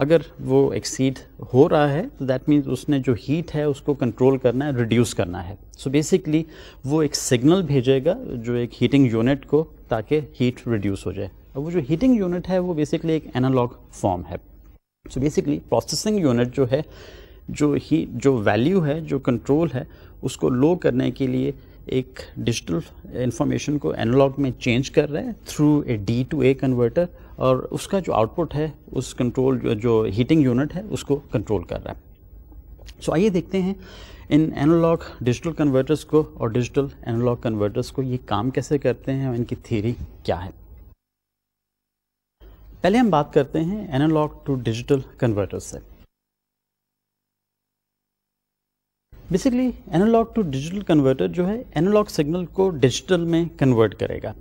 अगर वो एक्सीड हो रहा है तो दैट मीन्स उसने जो हीट है उसको कंट्रोल करना है रिड्यूस करना है सो so बेसिकली वो एक सिग्नल भेजेगा जो एक हीटिंग यूनिट को ताकि हीट रिड्यूस हो जाए और वो जो हीटिंग यूनिट है वो बेसिकली एक एनालॉग फॉर्म है सो बेसिकली प्रोसेसिंग यूनिट जो है जो ही जो वैल्यू है जो कंट्रोल है उसको लो करने के लिए एक डिजिटल इंफॉर्मेशन को एनालॉग में चेंज कर रहे हैं through a D to A converter और उसका जो आउटपुट है उस कंट्रोल जो, जो हीटिंग यूनिट है उसको कंट्रोल कर रहा है सो so, आइए देखते हैं इन एनालॉग डिजिटल कन्वर्टर्स को और डिजिटल एनालॉग कन्वर्टर्स को ये काम कैसे करते हैं और इनकी थीरी क्या है पहले हम बात करते हैं एनालॉग टू डिजिटल कन्वर्टर्स से basically analog to digital converter जो है एनालॉग सिग्नल को डिजिटल में कन्वर्ट करेगा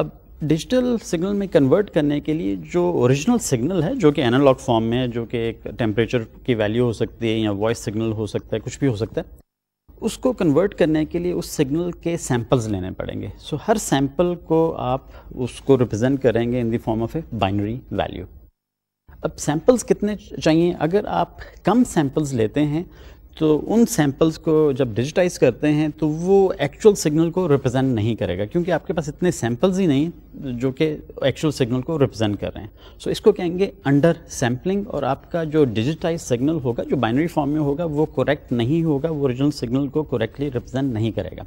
अब डिजिटल सिग्नल में कन्वर्ट करने के लिए जो ओरिजिनल सिग्नल है जो कि एनालॉग फॉर्म में है जो कि एक टेम्परेचर की वैल्यू हो सकती है या वॉइस सिग्नल हो सकता है कुछ भी हो सकता है उसको कन्वर्ट करने के लिए उस सिग्नल के सैम्पल्स लेने पड़ेंगे सो so, हर सैम्पल को आप उसको रिप्रेजेंट करेंगे in the form of a binary value अब सैम्पल्स कितने चाहिए अगर आप कम सैम्पल्स लेते हैं तो उन सैंपल्स को जब डिजिटाइज करते हैं तो वो एक्चुअल सिग्नल को रिप्रेजेंट नहीं करेगा क्योंकि आपके पास इतने सैम्पल्स ही नहीं जो कि एक्चुअल सिग्नल को रिप्रेजेंट कर रहे हैं सो so, इसको कहेंगे अंडर सैम्पलिंग और आपका जो डिजिटाइज सिग्नल होगा जो बाइनरी फॉर्म में होगा वो करेक्ट नहीं होगा वो ओरिजिनल सिग्नल को करेक्टली रिप्रेजेंट नहीं करेगा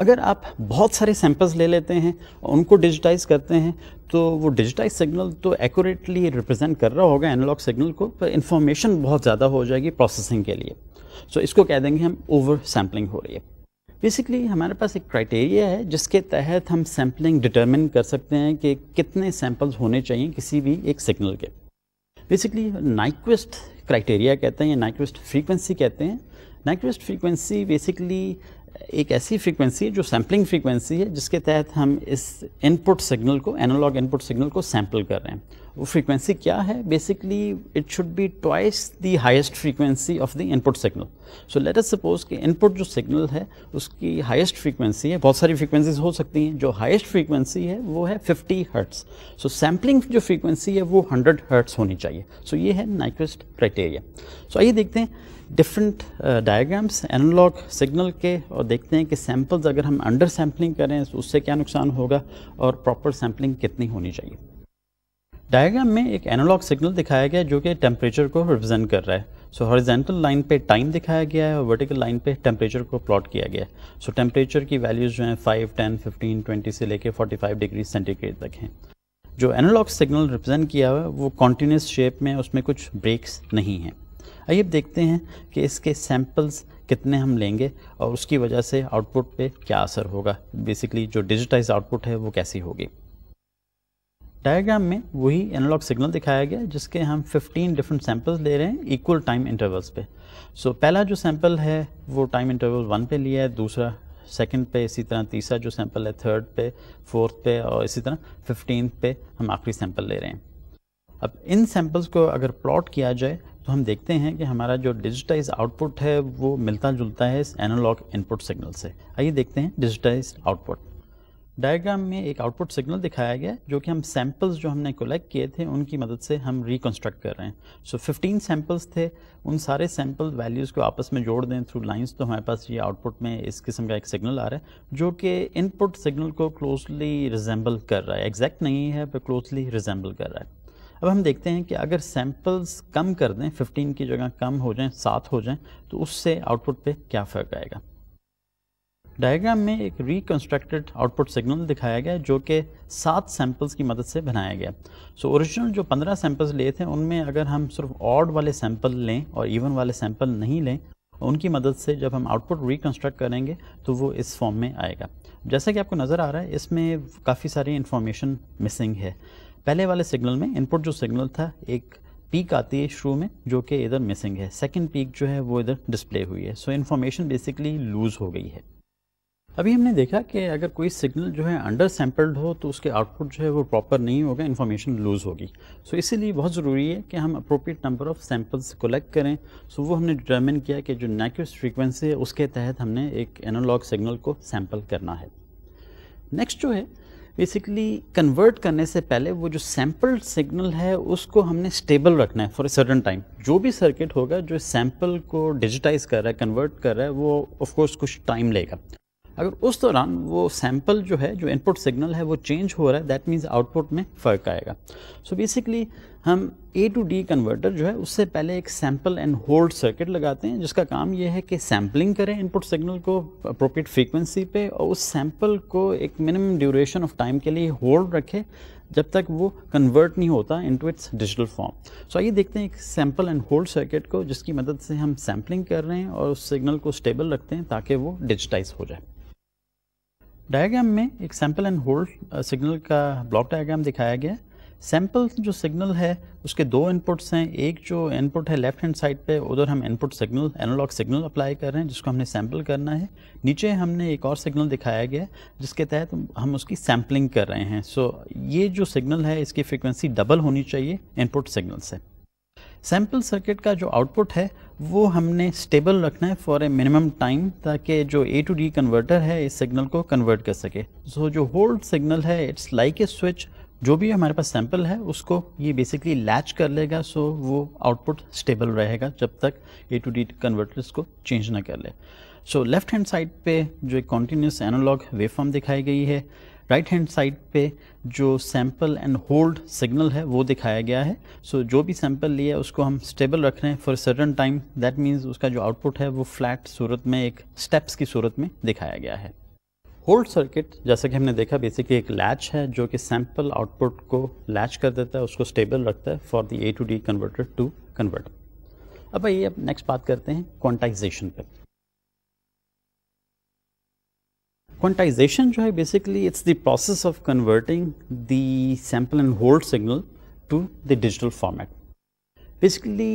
अगर आप बहुत सारे सैम्पल्स ले लेते हैं और उनको डिजिटाइज करते हैं तो वो डिजिटाइज सिग्नल तो एक्यूरेटली रिप्रेजेंट कर रहा होगा एनालॉग सिग्नल को पर इन्फॉर्मेशन बहुत ज़्यादा हो जाएगी प्रोसेसिंग के लिए सो so, इसको कह देंगे हम ओवर सैम्पलिंग हो रही है बेसिकली हमारे पास एक क्राइटेरिया है जिसके तहत हम सैम्पलिंग डिटरमिन कर सकते हैं कि कितने सैम्पल्स होने चाहिए किसी भी एक सिग्नल के बेसिकली नाइक्वेस्ट क्राइटेरिया कहते हैं या नाइक्वेस्ट फ्रीक्वेंसी कहते हैं नाइक्वेस्ट फ्रीक्वेंसी बेसिकली एक ऐसी फ्रीक्वेंसी है जो सैम्पलिंग फ्रीक्वेंसी है जिसके तहत हम इस इनपुट सिग्नल को एनालॉग इनपुट सिग्नल को सैम्पल कर रहे हैं वो फ्रीक्वेंसी क्या है basically it should be twice the highest frequency of the input signal so let us suppose कि इनपुट जो सिग्नल है उसकी हाइस्ट फ्रीक्वेंसी है बहुत सारी फ्रीक्वेंसीज हो सकती हैं जो हाइस्ट फ्रीक्वेंसी है वो है 50 हर्ट्स सो सैम्पलिंग जो फ्रीक्वेंसी है वो 100 हर्ट्स होनी चाहिए सो so, ये है नाइक्विस्ट क्राइटेरिया सो आइए देखते हैं डिफरेंट डायग्राम्स एनालॉग सिग्नल के और देखते हैं कि सैम्पल्स अगर हम अंडर सैम्पलिंग करें तो उससे क्या नुकसान होगा और प्रॉपर सैम्पलिंग कितनी होनी चाहिए डायग्राम में एक एनालॉग सिग्नल दिखाया गया जो कि टेम्परेचर को रिप्रेजेंट कर रहा है सो हॉरिजेंटल लाइन पे टाइम दिखाया गया है और वर्टिकल लाइन पे टेम्परेचर को प्लॉट किया गया है सो टेम्परेचर की वैल्यूज़ जो हैं 5, 10, 15, 20 से लेके 45 डिग्री सेंटीग्रेड तक हैं जो एनालॉग सिग्नल रिप्रेजेंट किया हुआ है वो कॉन्टीन्यूस शेप में उसमें कुछ ब्रेक्स नहीं हैं आइए देखते हैं कि इसके सैम्पल्स कितने हम लेंगे और उसकी वजह से आउटपुट पे क्या असर होगा बेसिकली जो डिजिटाइज आउटपुट है वो कैसी होगी डायग्राम में वही एनालॉग सिग्नल दिखाया गया जिसके हम 15 डिफरेंट सैंपल्स ले रहे हैं इक्वल टाइम इंटरवल्स पे सो so, पहला जो सैंपल है वो टाइम इंटरवल वन पे लिया है दूसरा सेकंड पे इसी तरह तीसरा जो सैंपल है थर्ड पे फोर्थ पे और इसी तरह फिफ्टीन पे हम आखिरी सैंपल ले रहे हैं अब इन सैंपल्स को अगर प्लॉट किया जाए तो हम देखते हैं कि हमारा जो डिजिटाइज आउटपुट है वो मिलता जुलता है इस एनालॉग इनपुट सिग्नल से आइए देखते हैं डिजिटाइज आउटपुट डायग्राम में एक आउटपुट सिग्नल दिखाया गया जो कि हम सैंपल्स जो हमने कलेक्ट किए थे उनकी मदद से हम रिकन्स्ट्रक्ट कर रहे हैं सो फिफ्टीन सैंपल्स थे उन सारे सैंपल वैल्यूज़ को आपस में जोड़ दें थ्रू लाइंस तो हमारे पास ये आउटपुट में इस किस्म का एक सिग्नल आ रहा है जो कि इनपुट सिग्नल को क्लोजली रिजेंबल कर रहा है एग्जैक्ट नहीं है पर क्लोजली रिजेंबल कर रहा है अब हम देखते हैं कि अगर सैंपल्स कम कर दें 15 की जगह कम हो जाएं सात हो जाएं तो उससे आउटपुट पे क्या फ़र्क आएगा डायग्राम में एक रिकन्स्ट्रक्टेड आउटपुट सिग्नल दिखाया गया जो कि सात सैंपल्स की मदद से बनाया गया सो so, ओरिजिनल जो पंद्रह सैंपल्स लिए थे उनमें अगर हम सिर्फ ऑड वाले सैंपल लें और इवन वाले सैंपल नहीं लें उनकी मदद से जब हम आउटपुट रिकन्स्ट्रक्ट करेंगे तो वो इस फॉर्म में आएगा जैसा कि आपको नज़र आ रहा है इसमें काफ़ी सारी इन्फॉर्मेशन मिसिंग है पहले वाले सिग्नल में इनपुट जो सिग्नल था एक पीक आती है शुरू में जो कि इधर मिसिंग है सेकंड पीक जो है वो इधर डिस्प्ले हुई है सो इन्फॉर्मेशन बेसिकली लूज़ हो गई है अभी हमने देखा कि अगर कोई सिग्नल जो है अंडर सैम्पल्ड हो तो उसके आउटपुट जो है वो प्रॉपर नहीं होगा इन्फॉर्मेशन लूज़ होगी सो so, इसीलिए बहुत ज़रूरी है कि हम appropriate number of samples collect करें सो so, वो हमने डिटर्मिन किया कि जो नेक्स्ट फ्रीक्वेंसी है उसके तहत हमने एक एनालॉग सिग्नल को सैम्पल करना है नेक्स्ट जो है बेसिकली कन्वर्ट करने से पहले वो जो सैम्पल सिग्नल है उसको हमने स्टेबल रखना है फॉर ए सर्टन टाइम जो भी सर्किट होगा जो सैम्पल को डिजिटाइज कर रहा है कन्वर्ट कर रहा है वो ऑफकोर्स कुछ टाइम लेगा अगर उस दौरान वो सैम्पल जो है जो इनपुट सिग्नल है वो चेंज हो रहा है दैट मीन्स आउटपुट में फ़र्क आएगा सो so बेसिकली हम ए टू डी कन्वर्टर जो है उससे पहले एक सैम्पल एंड होल्ड सर्किट लगाते हैं जिसका काम ये है कि सैम्पलिंग करें इनपुट सिग्नल को अप्रोप्रिएट फ्रीक्वेंसी पे और उस सैम्पल को एक मिनिमम ड्यूरेशन ऑफ टाइम के लिए होल्ड रखें जब तक वो कन्वर्ट नहीं होता into its digital form so आइए देखते हैं एक सैम्पल एंड होल्ड सर्किट को जिसकी मदद से हम सैम्पलिंग कर रहे हैं और उस सिग्नल को स्टेबल रखते हैं ताकि वो डिजिटाइज हो जाए डायग्राम में एक सैंपल एंड होल्ड सिग्नल का ब्लॉक डायग्राम दिखाया गया है सैंपल जो सिग्नल है उसके दो इनपुट्स हैं एक जो इनपुट है लेफ्ट हैंड साइड पे उधर हम input signal analog signal apply कर रहे हैं जिसको हमने सैंपल करना है नीचे हमने एक और सिग्नल दिखाया गया जिसके तहत हम उसकी सैम्पलिंग कर रहे हैं सो so, ये जो सिग्नल है इसकी फ्रिक्वेंसी डबल होनी चाहिए इनपुट सिग्नल से सैम्पल सर्किट का जो आउटपुट है वो हमने स्टेबल रखना है फॉर ए मिनिमम टाइम ताकि जो ए टू डी कन्वर्टर है इस सिग्नल को कन्वर्ट कर सके सो so, जो होल्ड सिग्नल है इट्स लाइक ए स्विच जो भी हमारे पास सैम्पल है उसको ये बेसिकली लैच कर लेगा सो so वो आउटपुट स्टेबल रहेगा जब तक ए टू डी कन्वर्टर इसको चेंज ना कर ले सो लेफ्ट हैंड साइड पे जो एक कॉन्टीन्यूस वेव फॉर्म दिखाई गई है राइट हैंड साइड पे जो सैंपल एंड होल्ड सिग्नल है वो दिखाया गया है सो so, जो भी सैंपल लिया उसको हम स्टेबल रख रहे हैं for certain time that means उसका जो आउटपुट है वो फ्लैट सूरत में एक स्टेप्स की सूरत में दिखाया गया है होल्ड सर्किट जैसा कि हमने देखा बेसिकली एक लैच है जो कि सैंपल आउटपुट को लैच कर देता है उसको स्टेबल रखता है for the A to D converter to converter अब भाई अब नेक्स्ट बात करते हैं क्वांटाइजेशन पर Quantization जो है basically it's the process of converting the sample and hold signal to the digital format. Basically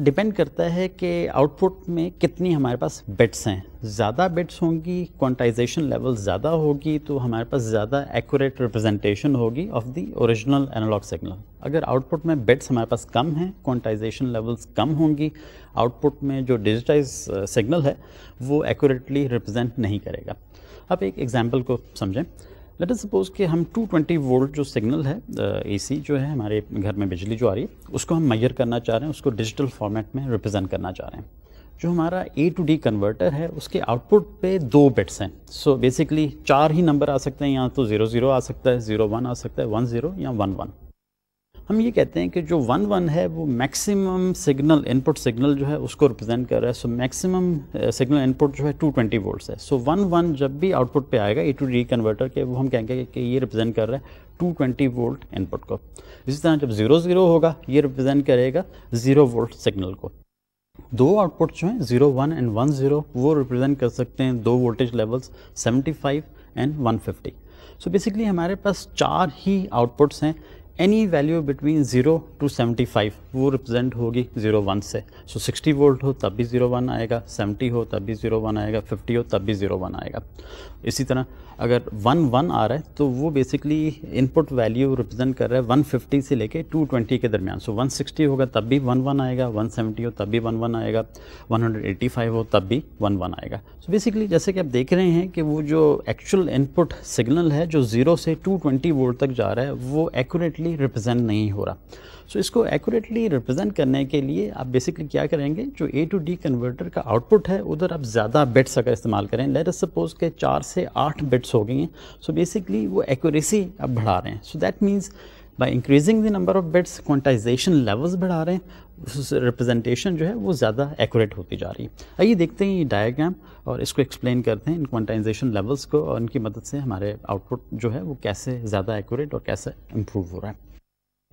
depend करता है कि आउटपुट में कितनी हमारे पास बिट्स हैं ज़्यादा बिट्स होंगी क्वांटाइजेशन लेवल ज़्यादा होगी तो हमारे पास ज़्यादा एक्यूरेट रिप्रेजेंटेशन होगी of the original analog signal अगर आउटपुट में बिट्स हमारे पास कम हैं क्वांटाइजेशन लेवल्स कम होंगी आउटपुट में जो डिजिटाइज सिग्नल uh, है वो एक्यूरेटली रिप्रजेंट नहीं करेगा अब एक एग्जाम्पल को समझें लेट सपोज कि हम 220 वोल्ट जो सिग्नल है एसी जो है हमारे घर में बिजली जो आ रही है उसको हम मैयर करना चाह रहे हैं उसको डिजिटल फॉर्मेट में रिप्रेजेंट करना चाह रहे हैं जो हमारा ए टू डी कन्वर्टर है उसके आउटपुट पे दो बिट्स हैं सो बेसिकली चार ही नंबर आ सकते हैं यहाँ तो ज़ीरो ज़ीरो आ सकता है ज़ीरो वन आ सकता है वन ज़ीरो या वन वन हम ये कहते हैं कि जो वन वन है वो मैक्सिमम सिग्नल इनपुट सिग्नल जो है उसको रिप्रेजेंट कर रहा है सो मैक्सिमम सिग्नल इनपुट जो है टू ट्वेंटी वोल्ट है सो वन वन जब भी आउटपुट पे आएगा ए टू डी कन्वर्टर के वो हम कहेंगे कि ये रिप्रेजेंट कर रहा है ट्वेंटी वोल्ट इनपुट को इसी तरह जब जीरो जीरो होगा ये रिप्रेजेंट करेगा जीरो वोल्ट सिग्नल को दो आउटपुट जो हैं zero one and one zero वो रिप्रेजेंट कर सकते हैं दो voltage levels seventy five and one fifty so basically हमारे पास चार ही आउटपुट्स हैं any value between zero to seventy five वो रिप्रजेंट होगी ज़ीरो वन से सो सिक्सटी वोल्ट हो तब भी ज़ीरो वन आएगा सेवेंटी हो तब भी ज़ीरो वन आएगा फिफ्टी हो तब भी ज़ीरो वन आएगा इसी तरह अगर वन वन आ रहा है तो वो बेसिकली इनपुट वैल्यू रिप्रजेंट कर रहा है वन फिफ्टी से लेके टू ट्वेंटी के दरमियान सो वन सिक्सटी होगा तब भी वन वन आएगा वन सेवेंटी हो तब भी वन वन आएगा वन हंड्रेड फाइव हो तब भी वन वन आएगा सो so बेसिकली जैसे कि आप देख रहे हैं कि वो जो एक्चुअल इनपुट सिग्नल है जो ज़ीरो से टू ट्वेंटी वोल्ट तक जा रहा है वो एक्यूरेटली एक्यूरेटली रिप्रेजेंट नहीं हो रहा सो so, इसको एक्यूरेटली रिप्रेजेंट करने के लिए आप बेसिकली क्या करेंगे जो ए टू डी कन्वर्टर का आउटपुट है उधर आप ज़्यादा बिट्स अगर इस्तेमाल करें लेट अस सपोज के चार से आठ बिट्स हो गई हैं सो बेसिकली वो एक्यूरेसी आप बढ़ा रहे हैं so that means by increasing the number of bits quantization levels बढ़ा रहे हैं रिप्रेजेंटेशन जो है वो ज़्यादा एक्यूरेट होती जा रही है आइए देखते हैं ये डायग्राम और इसको एक्सप्लेन करते हैं इन क्वांटाइजेशन लेवल्स को और इनकी मदद से हमारे आउटपुट जो है वो कैसे ज़्यादा एक्यूरेट और कैसे इम्प्रूव हो रहा है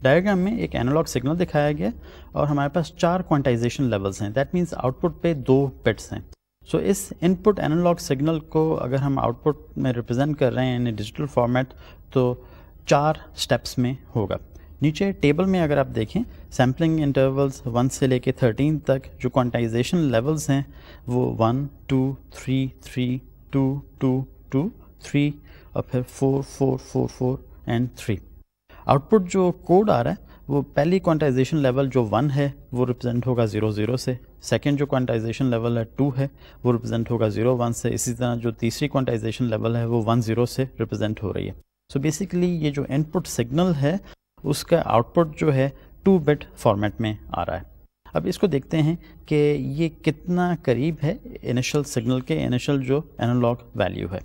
डायग्राम में एक एनालॉग सिग्नल दिखाया गया और हमारे पास चार क्वांटाइजेशन लेवल्स हैं दैट मीन्स आउटपुट पे दो बिट्स हैं सो so, इस इनपुट एनालॉग सिग्नल को अगर हम आउटपुट में रिप्रेजेंट कर रहे हैं इन डिजिटल फॉर्मेट तो चार स्टेप्स में होगा नीचे टेबल में अगर आप देखें सैम्पलिंग इंटरवल्स वन से लेके थर्टीन तक जो क्वांटाइजेशन लेवल्स हैं वो one two three three two two two three और फिर four four four four and three output जो कोड आ रहा है वो पहली क्वांटाइजेशन लेवल जो वन है वो रिप्रेजेंट होगा ज़ीरो ज़ीरो से सेकेंड जो क्वांटाइजेशन लेवल है टू है वो रिप्रेजेंट होगा ज़ीरो वन से इसी तरह जो तीसरी क्वांटाइजेशन लेवल है वो वन ज़ीरो से रिप्रेजेंट हो रही है सो so बेसिकली ये जो इनपुट सिग्नल है उसका आउटपुट जो है टू बिट फॉर्मेट में आ रहा है अब इसको देखते हैं कि ये कितना करीब है इनिशियल सिग्नल के इनिशियल जो एनालॉग वैल्यू है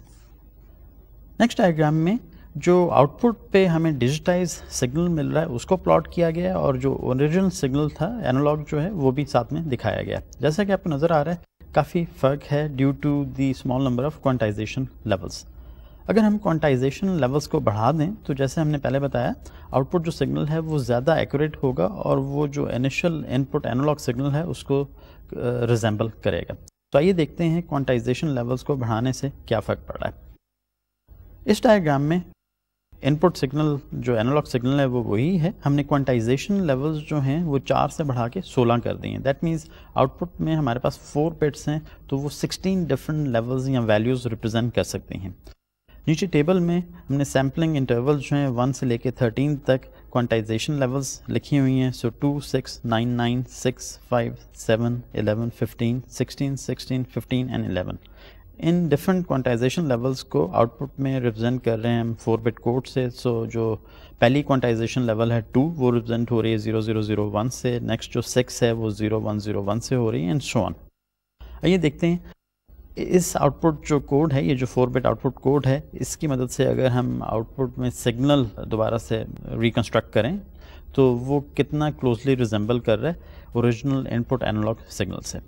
नेक्स्ट डायग्राम में जो आउटपुट पे हमें डिजिटाइज सिग्नल मिल रहा है उसको प्लॉट किया गया है और जो ओरिजिनल सिग्नल था एनालॉग जो है वो भी साथ में दिखाया गया जैसा कि आपको नज़र आ रहा है काफ़ी फ़र्क है due to the small number of quantization levels अगर हम क्वांटाइजेशन लेवल्स को बढ़ा दें तो जैसे हमने पहले बताया आउटपुट जो सिग्नल है वो ज़्यादा एक्यूरेट होगा और वो जो इनिशियल इनपुट एनालॉग सिग्नल है उसको रिजेंबल करेगा तो आइए देखते हैं क्वांटाइजेशन लेवल्स को बढ़ाने से क्या फ़र्क पड़ रहा है इस डायग्राम में इनपुट सिग्नल जो एनालॉग सिग्नल है वो वही है हमने क्वांटाइजेशन लेवल्स जो हैं वो चार से बढ़ा के सोलह कर दिए हैं दैट मीन्स आउटपुट में हमारे पास फोर पेट्स हैं तो वो सिक्सटीन डिफरेंट लेवल्स या वैल्यूज़ रिप्रेजेंट कर सकते हैं नीचे टेबल में हमने सैम्पलिंग इंटरवल जो हैं वन से लेके थर्टीन तक क्वांटाइजेशन लेवल्स लिखी हुई हैं so two six nine nine six five seven eleven fifteen sixteen sixteen fifteen and eleven इन डिफरेंट क्वांटाइजेशन लेवल्स को आउटपुट में रिप्रेजेंट कर रहे हैं हम फोर बिट कोड से सो so जो पहली क्वांटाइजेशन लेवल है टू वो रिप्रेजेंट हो रही है ज़ीरो ज़ीरो ज़ीरो वन से नेक्स्ट जो सिक्स है वो ज़ीरो वन ज़ीरो वन से हो रही है एंड शो ऑन आइए देखते हैं इस आउटपुट जो कोड है ये जो फोर बिट आउटपुट कोड है इसकी मदद से अगर हम आउटपुट में सिग्नल दोबारा से रिकन्स्ट्रक्ट करें तो वो कितना क्लोजली रिजेंबल कर रहा है ओरिजिनल इनपुट एनालॉग सिग्नल से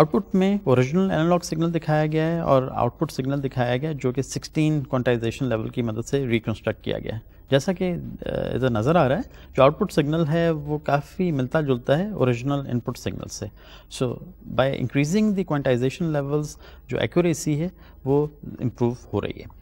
आउटपुट में ओरिजिनल एनालॉग सिग्नल दिखाया गया है और आउटपुट सिग्नल दिखाया गया है जो कि 16 क्वांटाइजेशन लेवल की मदद से रिकन्स्ट्रक्ट किया गया है जैसा कि इधर नज़र आ रहा है जो आउटपुट सिग्नल है वो काफ़ी मिलता जुलता है ओरिजिनल इनपुट सिग्नल से so by increasing the quantization levels जो एक्यूरेसी है वो इम्प्रूव हो रही है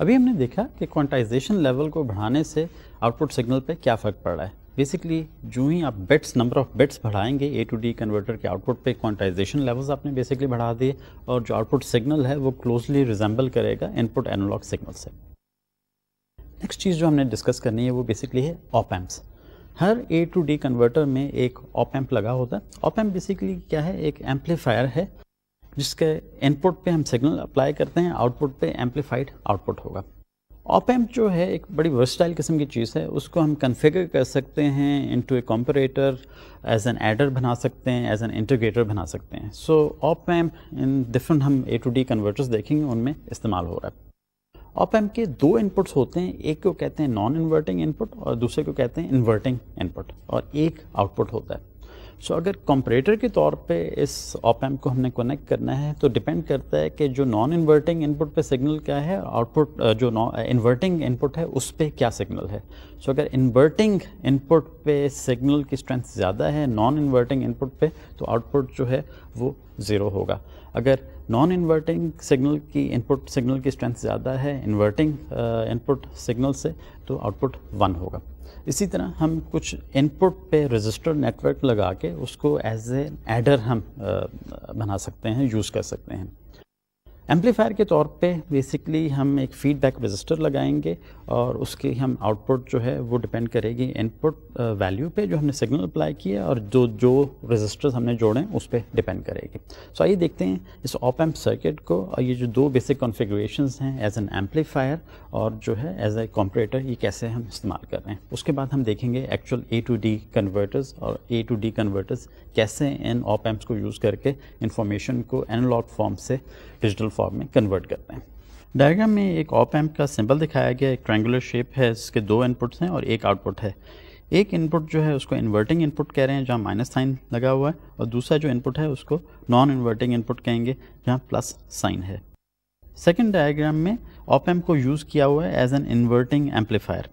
अभी हमने देखा कि क्वांटाइजेशन लेवल को बढ़ाने से आउटपुट सिग्नल पे क्या फ़र्क पड़ रहा है बेसिकली जो ही आप बिट्स नंबर ऑफ बिट्स बढ़ाएंगे ए टू डी कन्वर्टर के आउटपुट पे क्वांटाइजेशन लेवल्स आपने बेसिकली बढ़ा दिए और जो आउटपुट सिग्नल है वो क्लोजली रिजेंबल करेगा इनपुट एनालॉग सिग्नल से नेक्स्ट चीज़ जो हमने डिस्कस करनी है वो बेसिकली है ऑप एम्प्स हर ए टू डी कन्वर्टर में एक ऑप एम्प लगा होता है ऑप एम्प बेसिकली क्या है एक एम्पलीफायर है जिसके इनपुट पे हम सिग्नल अप्लाई करते हैं आउटपुट पे एम्पलीफाइड आउटपुट होगा ऑप एम्प जो है एक बड़ी वर्सटाइल किस्म की चीज़ है उसको हम कन्फिगर कर सकते हैं into a comparator as an adder बना सकते हैं एज एन इंटीग्रेटर बना सकते हैं so op amp in different हम ए टू डी कन्वर्टर्स देखेंगे उनमें इस्तेमाल हो रहा है ऑप एम्प के दो इनपुट्स होते हैं एक को कहते हैं नॉन इन्वर्टिंग इनपुट और दूसरे को कहते हैं इन्वर्टिंग इनपुट और एक आउटपुट होता है सो so, अगर कंपरेटर के तौर पे इस ऑप एम्प को हमने कनेक्ट करना है तो डिपेंड करता है कि जो नॉन इन्वर्टिंग इनपुट पे सिग्नल क्या है आउटपुट जो इन्वर्टिंग इनपुट है उस पर क्या सिग्नल है सो so, अगर इन्वर्टिंग इनपुट पे सिग्नल की स्ट्रेंथ ज़्यादा है नॉन इन्वर्टिंग इनपुट पे तो आउटपुट जो है वो ज़ीरो होगा अगर नॉन इन्वर्टिंग सिग्नल की इनपुट सिग्नल की स्ट्रेंथ ज़्यादा है इन्वर्टिंग इनपुट सिग्नल से तो आउटपुट वन होगा इसी तरह हम कुछ इनपुट पे रजिस्टर नेटवर्क लगा के उसको एज एन एडर हम uh, बना सकते हैं यूज़ कर सकते हैं एम्पलीफायर के तौर पे बेसिकली हम एक फीडबैक रजिस्टर लगाएंगे और उसकी हम आउटपुट जो है वो डिपेंड करेगी इनपुट वैल्यू uh, पे जो हमने सिग्नल अप्लाई किया और जो जो रजिस्टर्स हमने जोड़े उस पर डिपेंड करेगी सो आइए देखते हैं इस ऑप एम्प सर्किट को और ये जो दो बेसिक कॉन्फ़िगरेशन हैं एज एन एम्पलीफायर और जो है एज ए कॉम्परेटर ये कैसे हम इस्तेमाल कर रहे हैं उसके बाद हम देखेंगे actual A to D converters और ए टू डी कन्वर्टर्स कैसे इन ऑप एम्प्स को यूज़ करके इन्फॉर्मेशन को एनालॉग फॉर्म से डिजिटल फॉर्म में कन्वर्ट करते हैं डायग्राम में एक ऑप एम्प का सिंबल दिखाया गया एक ट्रैंगुलर शेप है इसके दो इनपुट्स हैं और एक आउटपुट है एक इनपुट जो है उसको इन्वर्टिंग इनपुट कह रहे हैं जहाँ माइनस साइन लगा हुआ है और दूसरा जो इनपुट है उसको नॉन इन्वर्टिंग इनपुट कहेंगे जहाँ प्लस साइन है सेकेंड डायग्राम में ऑप एम्प को यूज़ किया हुआ है एज एन इन्वर्टिंग एम्पलीफायर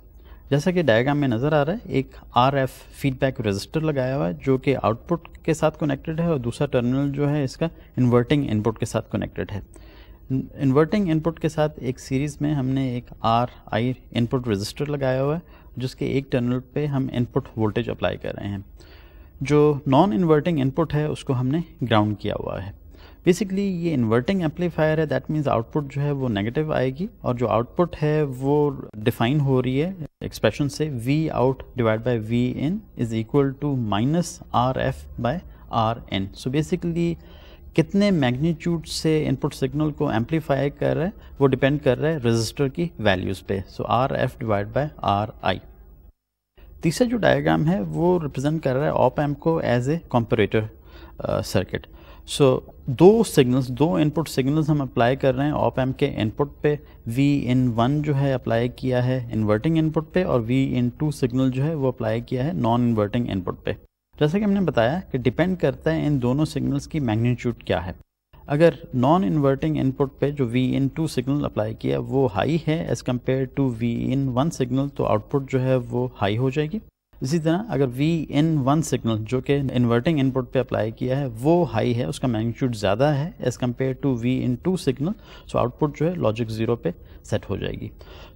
जैसा कि डायग्राम में नज़र आ रहा है एक आर एफ फीडबैक रजिस्टर लगाया हुआ है जो कि आउटपुट के साथ कनेक्टेड है और दूसरा टर्मिनल जो है इसका इन्वर्टिंग इनपुट के साथ कनेक्टेड है इन्वर्टिंग इनपुट के साथ एक सीरीज़ में हमने एक आर आई इनपुट रजिस्टर लगाया हुआ है जिसके एक टर्मिनल पे हम इनपुट वोल्टेज अप्लाई कर रहे हैं जो नॉन इन्वर्टिंग इनपुट है उसको हमने ग्राउंड किया हुआ है बेसिकली ये इन्वर्टिंग एम्पलीफायर है दैट मीन्स आउटपुट जो है वो नेगेटिव आएगी और जो आउटपुट है वो डिफाइन हो रही है एक्सप्रेशन से V out divide by V in is equal to minus R F by R N so basically कितने मैग्नीट्यूड से इनपुट सिग्नल को एम्पलीफाई कर रहा है वो डिपेंड कर रहा है रजिस्टर की वैल्यूज़ पे so R F divide by R I तीसरा जो डायग्राम है वो रिप्रेजेंट कर रहा है ऑप एम्प को as a comparator circuit so दो सिग्नल्स दो इनपुट सिग्नल्स हम अप्लाई कर रहे हैं ऑप एम के इनपुट पे वी इन वन जो है अप्लाई किया है इन्वर्टिंग इनपुट पे और वी इन टू सिग्नल जो है वो अप्लाई किया है नॉन इन्वर्टिंग इनपुट पे जैसा कि हमने बताया कि डिपेंड करता है इन दोनों सिग्नल्स की मैग्नीट्यूड क्या है अगर नॉन इन्वर्टिंग इनपुट पे जो V in two signal apply किया वो हाई है as compare to V in one signal तो आउटपुट जो है वो हाई हो जाएगी इसी तरह अगर वी इन वन सिग्नल जो कि इन्वर्टिंग इनपुट पे अप्लाई किया है वो हाई है उसका मैग्नीट्यूड ज़्यादा है as compare to V in two signal so output जो है लॉजिक ज़ीरो पे सेट हो जाएगी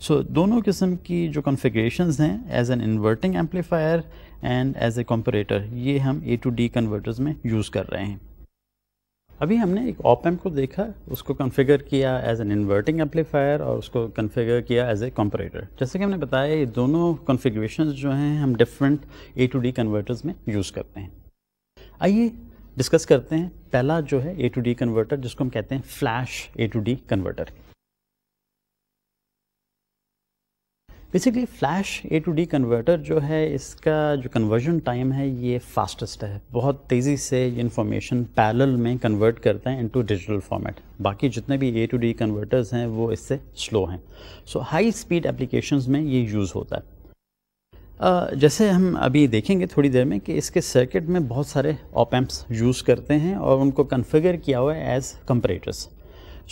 सो so, दोनों किस्म की जो कॉन्फ़िगरेशंस हैं as an inverting amplifier and as a comparator ये हम ए टू डी कन्वर्टर्स में यूज़ कर रहे हैं अभी हमने एक ऑप एम्प को देखा उसको कॉन्फ़िगर किया एज एन इन्वर्टिंग एम्पलीफायर और उसको कॉन्फ़िगर किया एज ए कॉम्परेटर जैसे कि हमने बताया ये दोनों कॉन्फ़िगरेशन जो हैं हम different A to D converters में यूज़ करते हैं आइए डिस्कस करते हैं पहला जो है ए टू डी कन्वर्टर जिसको हम कहते हैं flash A to D converter basically flash A to D converter जो है इसका जो कन्वर्जन टाइम है ये फास्टेस्ट है बहुत तेज़ी से ये इन्फॉर्मेशन पैरल में कन्वर्ट करता है इनटू डिजिटल फॉर्मेट बाकी जितने भी ए टू डी कन्वर्टर्स हैं वो इससे स्लो हैं सो हाई स्पीड एप्लीकेशंस में ये यूज़ होता है Uh, जैसे हम अभी देखेंगे थोड़ी देर में कि इसके सर्किट में बहुत सारे ऑपम्प्स यूज़ करते हैं और उनको कन्फिगर किया हुआ है एज कंपरेटर्स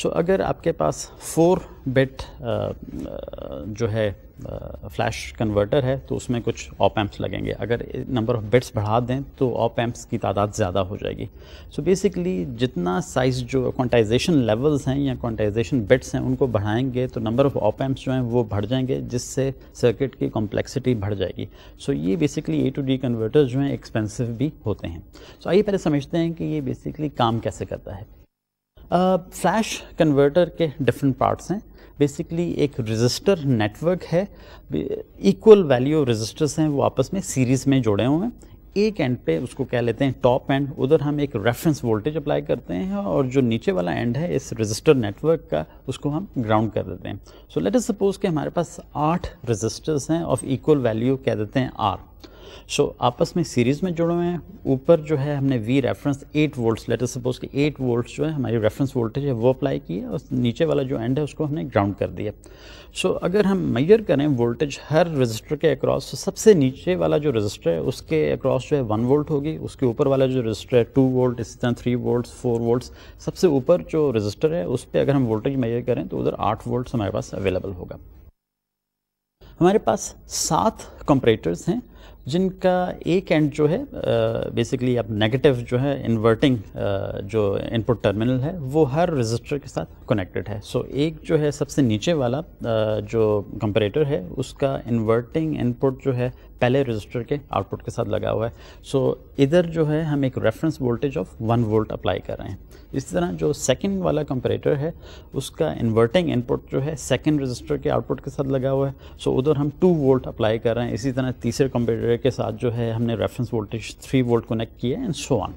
सो अगर आपके पास फोर बेट uh, uh, जो है फ्लैश कन्वर्टर है तो उसमें कुछ ऑप एम्प्स लगेंगे अगर नंबर ऑफ बिट्स बढ़ा दें तो ऑप एम्प्स की तादाद ज़्यादा हो जाएगी सो so बेसिकली जितना साइज जो क्वांटाइजेशन लेवल्स हैं या क्वांटाइजेशन बिट्स हैं उनको बढ़ाएंगे तो नंबर ऑफ ऑप एम्प्स जो हैं वो बढ़ जाएंगे जिससे सर्किट की कॉम्प्लेक्सिटी बढ़ जाएगी सो so ये basically A to D converter जो हैं एक्सपेंसिव भी होते हैं सो so आइए पहले समझते हैं कि ये बेसिकली काम कैसे करता है फ्लैश uh, कन्वर्टर के डिफरेंट पार्ट्स हैं बेसिकली एक रजिस्टर नेटवर्क है इक्वल वैल्यू रजिस्टर्स हैं वो आपस में सीरीज़ में जुड़े हुए हैं एक एंड पे उसको कह लेते हैं टॉप एंड उधर हम एक रेफरेंस वोल्टेज अप्लाई करते हैं और जो नीचे वाला एंड है इस रजिस्टर नेटवर्क का उसको हम ग्राउंड कर देते हैं सो लेट अस सपोज के हमारे पास आठ रजिस्टर्स हैं ऑफ इक्वल वैल्यू कह देते हैं आर सो so, आपस में सीरीज़ में जुड़े हुए हैं ऊपर जो है हमने V reference eight volts later suppose कि एट वोल्ट्स जो है हमारी रेफरेंस वोल्टेज है वो अप्लाई की है और नीचे वाला जो एंड है उसको हमने ग्राउंड कर दिया सो so, अगर हम मेजर करें वोल्टेज हर रजिस्टर के अक्रॉस तो सबसे नीचे वाला जो रजिस्टर है उसके अक्रॉस जो है वन वोल्ट होगी उसके ऊपर वाला जो रजिस्टर है टू वोल्ट इसी तरह थ्री वोल्ट फोर वोल्ट सबसे ऊपर जो रजिस्टर है उस पर अगर हम वोल्टेज मेजर करें तो उधर आठ वोल्ट हमारे पास अवेलेबल होगा हमारे पास सात कंपरेटर्स हैं जिनका एक एंड जो है बेसिकली आप नेगेटिव जो है इन्वर्टिंग जो इनपुट टर्मिनल है वो हर रजिस्टर के साथ कनेक्टेड है सो so, एक जो है सबसे नीचे वाला जो कंपरेटर है उसका इन्वर्टिंग इनपुट जो है पहले रजिस्टर के आउटपुट के साथ लगा हुआ है सो so, इधर जो है हम एक reference voltage of one volt apply कर रहे हैं इसी तरह जो सेकंड वाला कंपरेटर है उसका इन्वर्टिंग इनपुट जो है सेकंड रजिस्टर के आउटपुट के साथ लगा हुआ है सो so, उधर हम टू वोल्ट अप्लाई कर रहे हैं इसी तरह तीसरे कंपरेटर के साथ जो है हमने reference voltage three volt connect किया एंड सो ऑन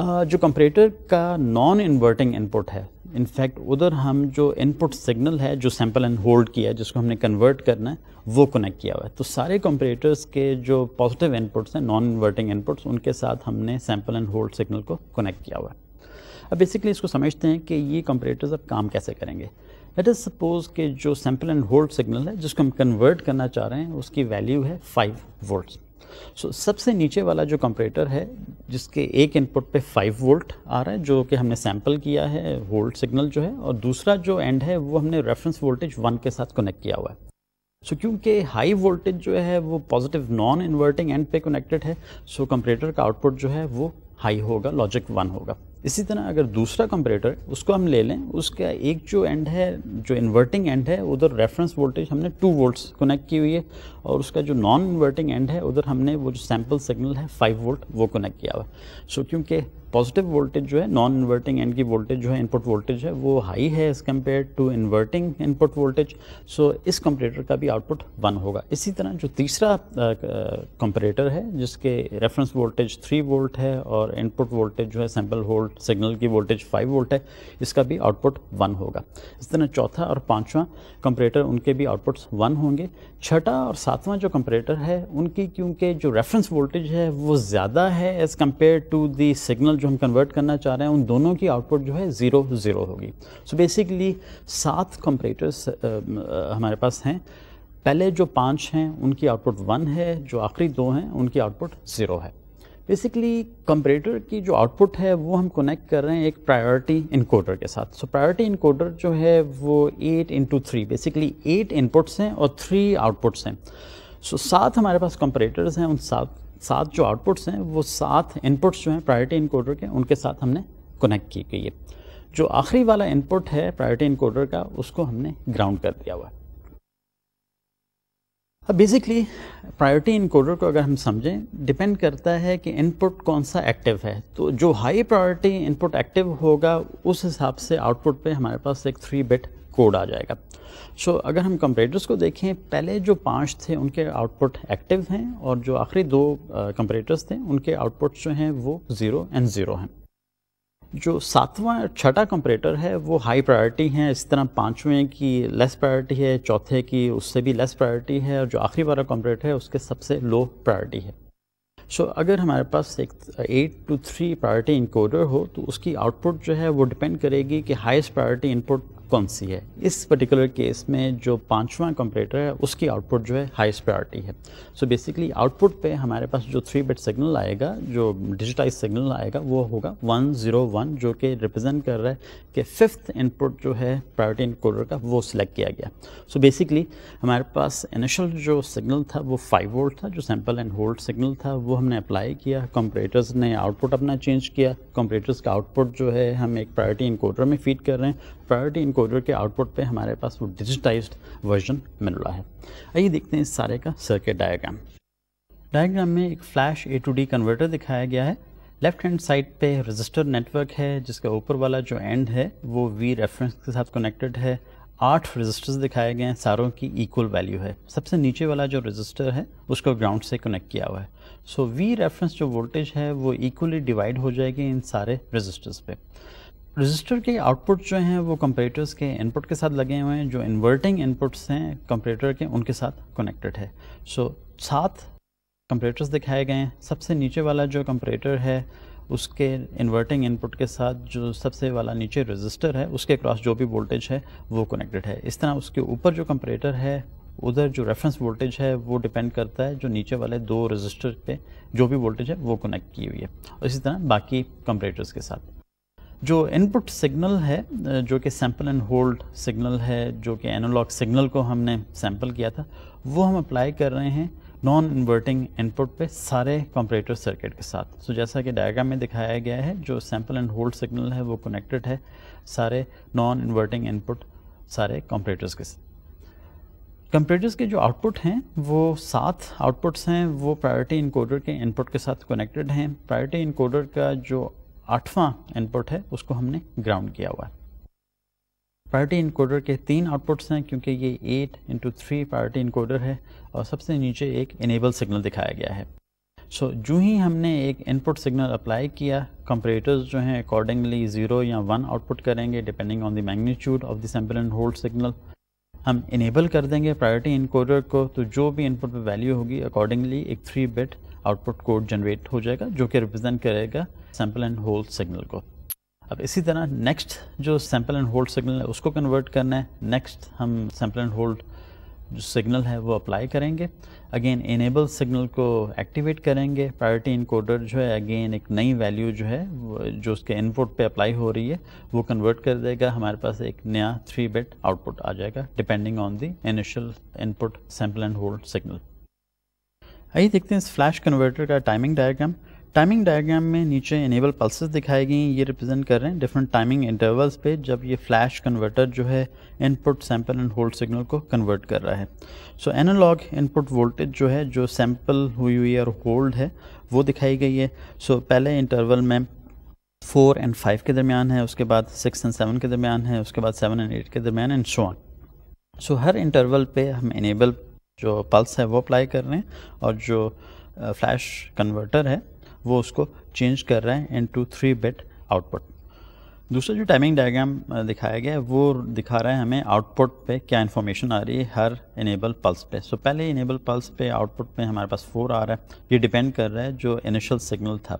जो कंपरेटर का नॉन इन्वर्टिंग इनपुट है इनफैक्ट उधर हम जो इनपुट सिग्नल है जो सैम्पल एंड होल्ड किया है जिसको हमने कन्वर्ट करना है वो कनेक्ट किया हुआ है तो सारे कंपरेटर्स के जो पॉजिटिव इनपुट्स हैं नॉन इन्वर्टिंग इनपुट्स उनके साथ हमने सैम्पल एंड होल्ड सिग्नल को कनेक्ट किया हुआ है अब बेसिकली इसको समझते हैं कि ये कंपरेटर्स अब काम कैसे करेंगे लेट इज सपोज के जो सैम्पल एंड होल्ड सिग्नल है जिसको हम कन्वर्ट करना चाह रहे हैं उसकी वैल्यू है फाइव वोल्ट सो so, सबसे नीचे वाला जो कंपरेटर है जिसके एक इनपुट पे 5 वोल्ट आ रहा है जो कि हमने सैम्पल किया है वोल्ट सिग्नल जो है और दूसरा जो एंड है वो हमने रेफरेंस वोल्टेज वन के साथ कनेक्ट किया हुआ है सो so, क्योंकि हाई वोल्टेज जो है वो पॉजिटिव नॉन इन्वर्टिंग एंड पे कनेक्टेड है सो so कंपरेटर का आउटपुट जो है वो हाई होगा लॉजिक वन होगा इसी तरह अगर दूसरा कंपरेटर उसको हम ले लें उसका एक जो एंड है जो इन्वर्टिंग एंड है उधर रेफरेंस वोल्टेज हमने टू वोल्ट्स कनेक्ट की हुई है और उसका जो नॉन इन्वर्टिंग एंड है उधर हमने वो जो सैम्पल सिग्नल है फाइव वोल्ट वो कनेक्ट किया हुआ सो so, क्योंकि पॉजिटिव वोल्टेज जो है नॉन इन्वर्टिंग एंड की वोल्टेज जो है इनपुट वोल्टेज है वो हाई है as compare to inverting input voltage so इस कंपरेटर का भी आउटपुट वन होगा इसी तरह जो तीसरा कंपरेटर है जिसके रेफरेंस वोल्टेज थ्री वोल्ट है और इनपुट वोल्टेज जो है सैम्पल वोल्ट सिग्नल की वोल्टेज फाइव वोल्ट है इसका भी आउटपुट वन होगा इस तरह चौथा और पाँचवा कंपरेटर उनके भी आउटपुट्स वन होंगे छठा और सातवां जो कंपरेटर है उनकी क्योंकि जो रेफरेंस वोल्टेज है वो ज़्यादा है as compare to the signal जो हम कन्वर्ट करना चाह रहे हैं उन दोनों की आउटपुट जो है ज़ीरो ज़ीरो होगी सो बेसिकली सात कंपरेटर्स हमारे पास हैं पहले जो पांच हैं उनकी आउटपुट वन है जो आखिरी दो हैं उनकी आउटपुट ज़ीरो है बेसिकली कंपरेटर की जो आउटपुट है वो हम कनेक्ट कर रहे हैं एक प्रायोरिटी इनकोडर के साथ सो प्रायोरिटी इनकोडर जो है वो eight into three basically eight inputs हैं और थ्री आउटपुट्स हैं सो so, सात हमारे पास कंपरेटर्स हैं उन सात सात जो आउटपुट्स हैं वो सात इनपुट्स जो हैं प्रायोरिटी इनकोडर के उनके साथ हमने कनेक्ट की गई है जो आखिरी वाला इनपुट है प्रायोरिटी इनकोडर का उसको हमने ग्राउंड कर दिया हुआ है अब बेसिकली प्रायोरिटी इनकोडर को अगर हम समझें डिपेंड करता है कि इनपुट कौन सा एक्टिव है तो जो हाई प्रायोरिटी इनपुट एक्टिव होगा उस हिसाब से आउटपुट पे हमारे पास एक थ्री बिट कोड आ जाएगा सो so, अगर हम कंपरेटर्स को देखें पहले जो पांच थे उनके आउटपुट एक्टिव हैं और जो आखिरी दो कंपरेटर्स थे उनके आउटपुट जो हैं वो ज़ीरो एंड ज़ीरो हैं जो सातवां छठा कंपरेटर है वो हाई प्रायोरिटी हैं इस तरह पाँचवें की लेस प्रायोरिटी है चौथे की उससे भी लेस प्रायोरिटी है और जो आखिरी वाला कंपरेटर है उसके सबसे लो प्रायोरिटी है सो so, अगर हमारे पास एक eight to three priority encoder हो तो उसकी आउटपुट जो है वो डिपेंड करेगी कि हाईएस्ट प्रायोरिटी इनपुट कौन सी है इस पर्टिकुलर केस में जो पांचवा कंपरेटर है उसकी आउटपुट जो है हाईएस्ट प्रायोरिटी है सो बेसिकली आउटपुट पे हमारे पास जो थ्री बिट सिग्नल आएगा जो डिजिटाइज सिग्नल आएगा वो होगा 101 जो कि रिप्रेजेंट कर रहा है कि फिफ्थ इनपुट जो है प्रायोरिटी इनकोडर का वो सिलेक्ट किया गया सो so बेसिकली हमारे पास इनिशियल जो सिग्नल था वो फाइव वोल्ट था जो सैम्पल एंड होल्ड सिग्नल था वो हमने अप्लाई किया कंपरेटर्स ने आउटपुट अपना चेंज किया कंपरेटर्स का आउटपुट जो है हम एक प्रायोरिटी इनकोडर में फीड कर रहे हैं प्रायोरिटी इनकोडर के आउटपुट पे हमारे पास वो डिजिटाइज वर्जन मिल रहा है आइए देखते हैं इस सारे का सर्किट डायग्राम डायग्राम में एक flash A to D converter दिखाया गया है लेफ्ट हैंड साइड पे रजिस्टर नेटवर्क है जिसका ऊपर वाला जो एंड है वो वी रेफरेंस के साथ कनेक्टेड है आठ रजिस्टर्स दिखाए गए हैं सारों की इक्वल वैल्यू है सबसे नीचे वाला जो रजिस्टर है उसको ग्राउंड से कनेक्ट किया हुआ है सो वी रेफरेंस जो वोल्टेज है वो इक्वली डिवाइड हो जाएगी इन सारे रजिस्टर्स पे रजिस्टर के आउटपुट जो हैं वो कंपेटर्स के इनपुट के साथ लगे हुए हैं जो इन्वर्टिंग इनपुट्स हैं कंपेटर के उनके साथ कनेक्टेड है सो so, सात कंपेटर्स दिखाए गए हैं सबसे नीचे वाला जो कंपेटर है उसके इन्वर्टिंग इनपुट के साथ जो सबसे वाला नीचे रजिस्टर है उसके क्रॉस जो भी वोल्टेज है वो कनेक्टेड है इस तरह उसके ऊपर जो कंपरेटर है उधर जो रेफरेंस वोल्टेज है वो डिपेंड करता है जो नीचे वाले दो रजिस्टर पे जो भी वोल्टेज है वो कनेक्ट की हुई है और इसी तरह बाकी कंपरेटर्स के साथ जो इनपुट सिग्नल है जो कि सैंपल एंड होल्ड सिग्नल है जो कि एनालॉग सिग्नल को हमने सैंपल किया था वो हम अप्लाई कर रहे हैं नॉन इन्वर्टिंग इनपुट पे सारे कंपरेटर सर्किट के साथ सो so, जैसा कि डायग्राम में दिखाया गया है जो सैंपल एंड होल्ड सिग्नल है वो कनेक्टेड है सारे नॉन इन्वर्टिंग इनपुट सारे कंपरेटर्स के साथ कंप्यूटर्स के जो आउटपुट हैं वो सात आउटपुट्स हैं वो प्रायोरिटी इनकोडर के इनपुट के साथ कनेक्टेड हैं प्रायोरिटी इनकोडर का जो आठवां इनपुट है उसको हमने ग्राउंड किया हुआ है प्रायोरिटी इनकोडर के तीन आउटपुट्स हैं क्योंकि ये eight into three priority encoder है और सबसे नीचे एक इनेबल सिग्नल दिखाया गया है सो so, जो ही हमने एक इनपुट सिग्नल अप्लाई किया कंपरेटर्स जो हैं अकॉर्डिंगली ज़ीरो या वन आउटपुट करेंगे depending on the magnitude of the sample and hold signal हम इनेबल कर देंगे प्रायोरिटी इनकोडर को तो जो भी इनपुट पर वैल्यू होगी अकॉर्डिंगली एक three bit output code generate हो जाएगा जो कि रिप्रेजेंट करेगा सैम्पल एंड होल्ड सिग्नल को अब इसी तरह नेक्स्ट जो सैम्पल एंड होल्ड सिग्नल है उसको कन्वर्ट करना है नेक्स्ट हम सैम्पल एंड होल्ड जो सिग्नल है वो अप्लाई करेंगे अगेन इनेबल सिग्नल को एक्टिवेट करेंगे प्रायोरिटी इनकोडर जो है अगेन एक नई वैल्यू जो है जो उसके इनपुट पे अप्लाई हो रही है वो कन्वर्ट कर देगा हमारे पास एक नया थ्री बिट आउटपुट आ जाएगा depending on the initial input sample and hold signal आइए देखते हैं इस फ्लैश कन्वर्टर का टाइमिंग डायग्राम टाइमिंग डायग्राम में नीचे इनेबल पल्सेस दिखाई गई ये रिप्रेजेंट कर रहे हैं डिफरेंट टाइमिंग इंटरवल्स पे जब ये फ्लैश कन्वर्टर जो है input sample and hold signal को कन्वर्ट कर रहा है सो एनालॉग इनपुट वोल्टेज जो है जो सैंपल हुई हुई और होल्ड है वो दिखाई गई है सो so, पहले इंटरवल में फोर एंड फाइव के दरमियान है उसके बाद सिक्स एंड सेवन के दरमियान है उसके बाद सेवन एंड एट के दरमियान एंड सो ऑन सो हर इंटरवल पे हम इनेबल जो पल्स है वो अप्लाई कर रहे हैं और जो फ्लैश uh, कन्वर्टर है वो उसको चेंज कर रहे हैं इनटू थ्री बिट आउटपुट दूसरा जो टाइमिंग डायग्राम दिखाया गया है वो दिखा रहा है हमें आउटपुट पे क्या इन्फॉर्मेशन आ रही है हर इनेबल पल्स पे सो so, पहले इनेबल पल्स पे आउटपुट पे हमारे पास फोर आ रहा है ये डिपेंड कर रहा है जो इनिशियल सिग्नल था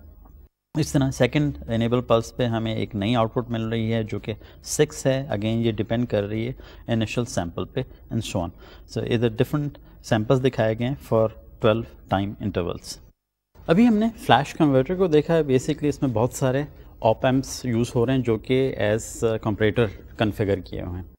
इस तरह सेकंड इनेबल पल्स पे हमें एक नई आउटपुट मिल रही है जो कि सिक्स है अगेन ये डिपेंड कर रही है इनिशियल सैम्पल पे एंड सो ऑन सो इधर डिफरेंट सैम्पल्स दिखाए गए हैं फॉर ट्वेल्व टाइम इंटरवल्स अभी हमने फ्लैश कन्वर्टर को देखा है बेसिकली इसमें बहुत सारे ऑप एम्प्स यूज़ हो रहे हैं जो कि एज कंपरेटर कन्फिगर किए हुए हैं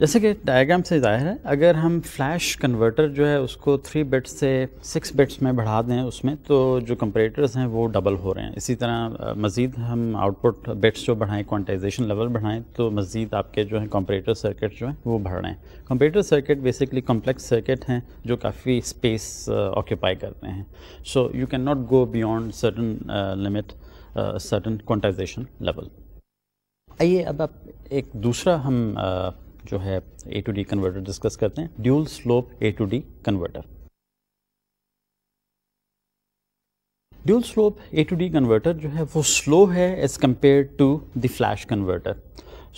जैसे कि डायग्राम से जाहिर है अगर हम फ्लैश कन्वर्टर जो है उसको थ्री बिट्स से सिक्स बिट्स में बढ़ा दें उसमें तो जो कंपरेटर्स हैं वो डबल हो रहे हैं इसी तरह मज़ीद हम आउटपुट बिट्स जो बढ़ाएं क्वांटाइजेशन लेवल बढ़ाएं तो मज़ीद आपके जो हैं कंपरेटर सर्किट जो हैं वो बढ़ रहे हैं comparator circuit basically complex circuit हैं जो काफ़ी स्पेस ऑक्यूपाई करते हैं so you can not go beyond certain limit certain quantization level आइए अब आप एक दूसरा हम uh, जो है A to D converter discuss करते हैं dual slope A to D converter dual slope A to D converter जो है वो स्लो है as compare to the flash converter